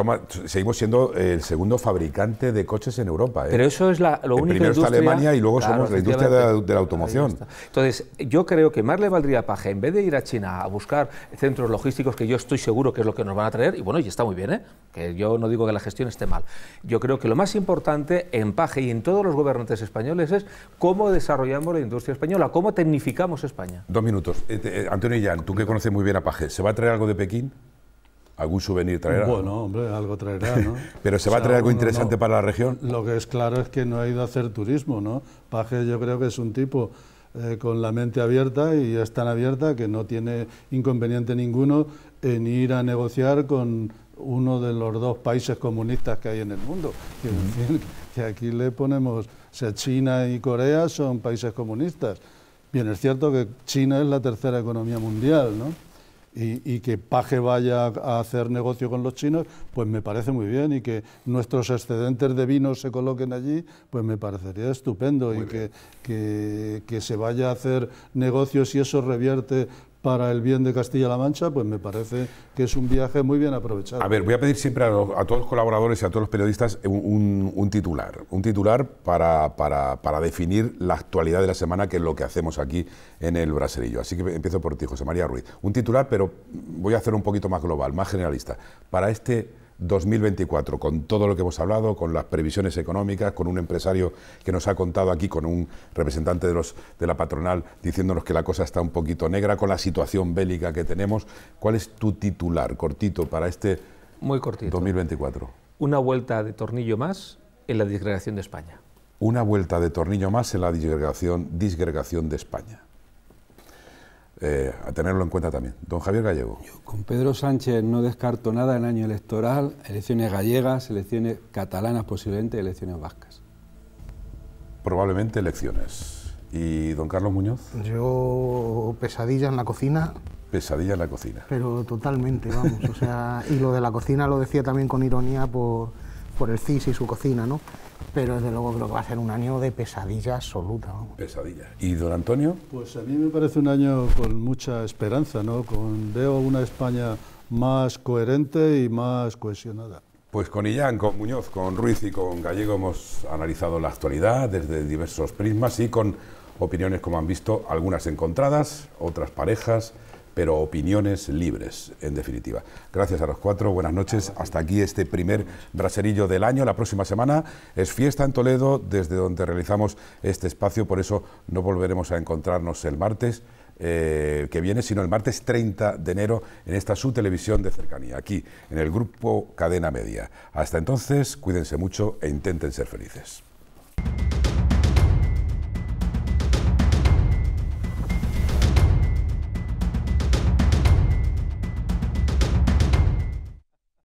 seguimos siendo el segundo fabricante de coches en Europa. ¿eh? Pero eso es la, lo único. Primero está Alemania y luego somos la industria de la, automoción. Entonces, yo creo que más le valdría a Paje, en vez de ir a China a buscar centros logísticos, que yo estoy seguro que es lo que nos van a traer, y bueno, y está muy bien, ¿eh? que yo no digo que la gestión esté mal. Yo creo que lo más importante en Paje y en todos los gobernantes españoles, es cómo desarrollamos la industria española, cómo tecnificamos España. Dos minutos. Eh, eh, Antonio Yan, tú que conoces muy bien a Paje, ¿se va a traer algo de Pekín? ¿Algún souvenir traerá? Bueno, hombre, algo traerá, ¿no? Pero ¿se va a traer algo interesante para la región? Lo que es claro es que no ha ido a hacer turismo, ¿no? Paje yo creo que es un tipo eh, con la mente abierta y es tan abierta que no tiene inconveniente ninguno en ir a negociar con uno de los dos países comunistas que hay en el mundo. que aquí le ponemos, o sea, China y Corea son países comunistas. Bien, es cierto que China es la tercera economía mundial, ¿no? Y, que Paje vaya a hacer negocio con los chinos, pues me parece muy bien, y que nuestros excedentes de vino se coloquen allí, pues me parecería estupendo, y que, que, se vaya a hacer negocios y eso revierte para el bien de Castilla-La Mancha, pues me parece que es un viaje muy bien aprovechado. A ver, voy a pedir siempre a, todos los colaboradores y a todos los periodistas un, titular, un titular para, para, para, definir la actualidad de la semana, que es lo que hacemos aquí en el Braserillo. Así que empiezo por ti, José María Ruiz. Un titular, pero voy a hacer un poquito más global, más generalista, para este 2024, con todo lo que hemos hablado, con las previsiones económicas, con un empresario que nos ha contado aquí, con un representante de, los, de la patronal diciéndonos que la cosa está un poquito negra, con la situación bélica que tenemos. ¿Cuál es tu titular cortito para este Muy cortito. 2024? Una vuelta de tornillo más en la disgregación de España. Una vuelta de tornillo más en la disgregación, disgregación de España. Eh, a tenerlo en cuenta también. Don Javier Gallego. Yo con Pedro Sánchez no descarto nada en año electoral, elecciones gallegas, elecciones catalanas posiblemente, elecciones vascas. Probablemente elecciones. ¿Y don Carlos Muñoz? Yo pesadilla en la cocina. Pesadilla en la cocina. Pero totalmente, vamos. o sea, y lo de la cocina lo decía también con ironía por, por el CIS y su cocina, ¿no? pero desde luego creo que va a ser un año de pesadilla absoluta. Pesadilla. ¿Y don Antonio? Pues a mí me parece un año con mucha esperanza, ¿no? Con, veo una España más coherente y más cohesionada. Pues con Illán, con Muñoz, con Ruiz y con Gallego hemos analizado la actualidad desde diversos prismas y con opiniones, como han visto, algunas encontradas, otras parejas, pero opiniones libres, en definitiva. Gracias a los cuatro, buenas noches. Hasta aquí este primer braserillo del año. La próxima semana es fiesta en Toledo, desde donde realizamos este espacio, por eso no volveremos a encontrarnos el martes. Eh, que viene, sino el martes 30 de enero en esta su televisión de cercanía, aquí en el grupo Cadena Media. Hasta entonces, cuídense mucho e intenten ser felices.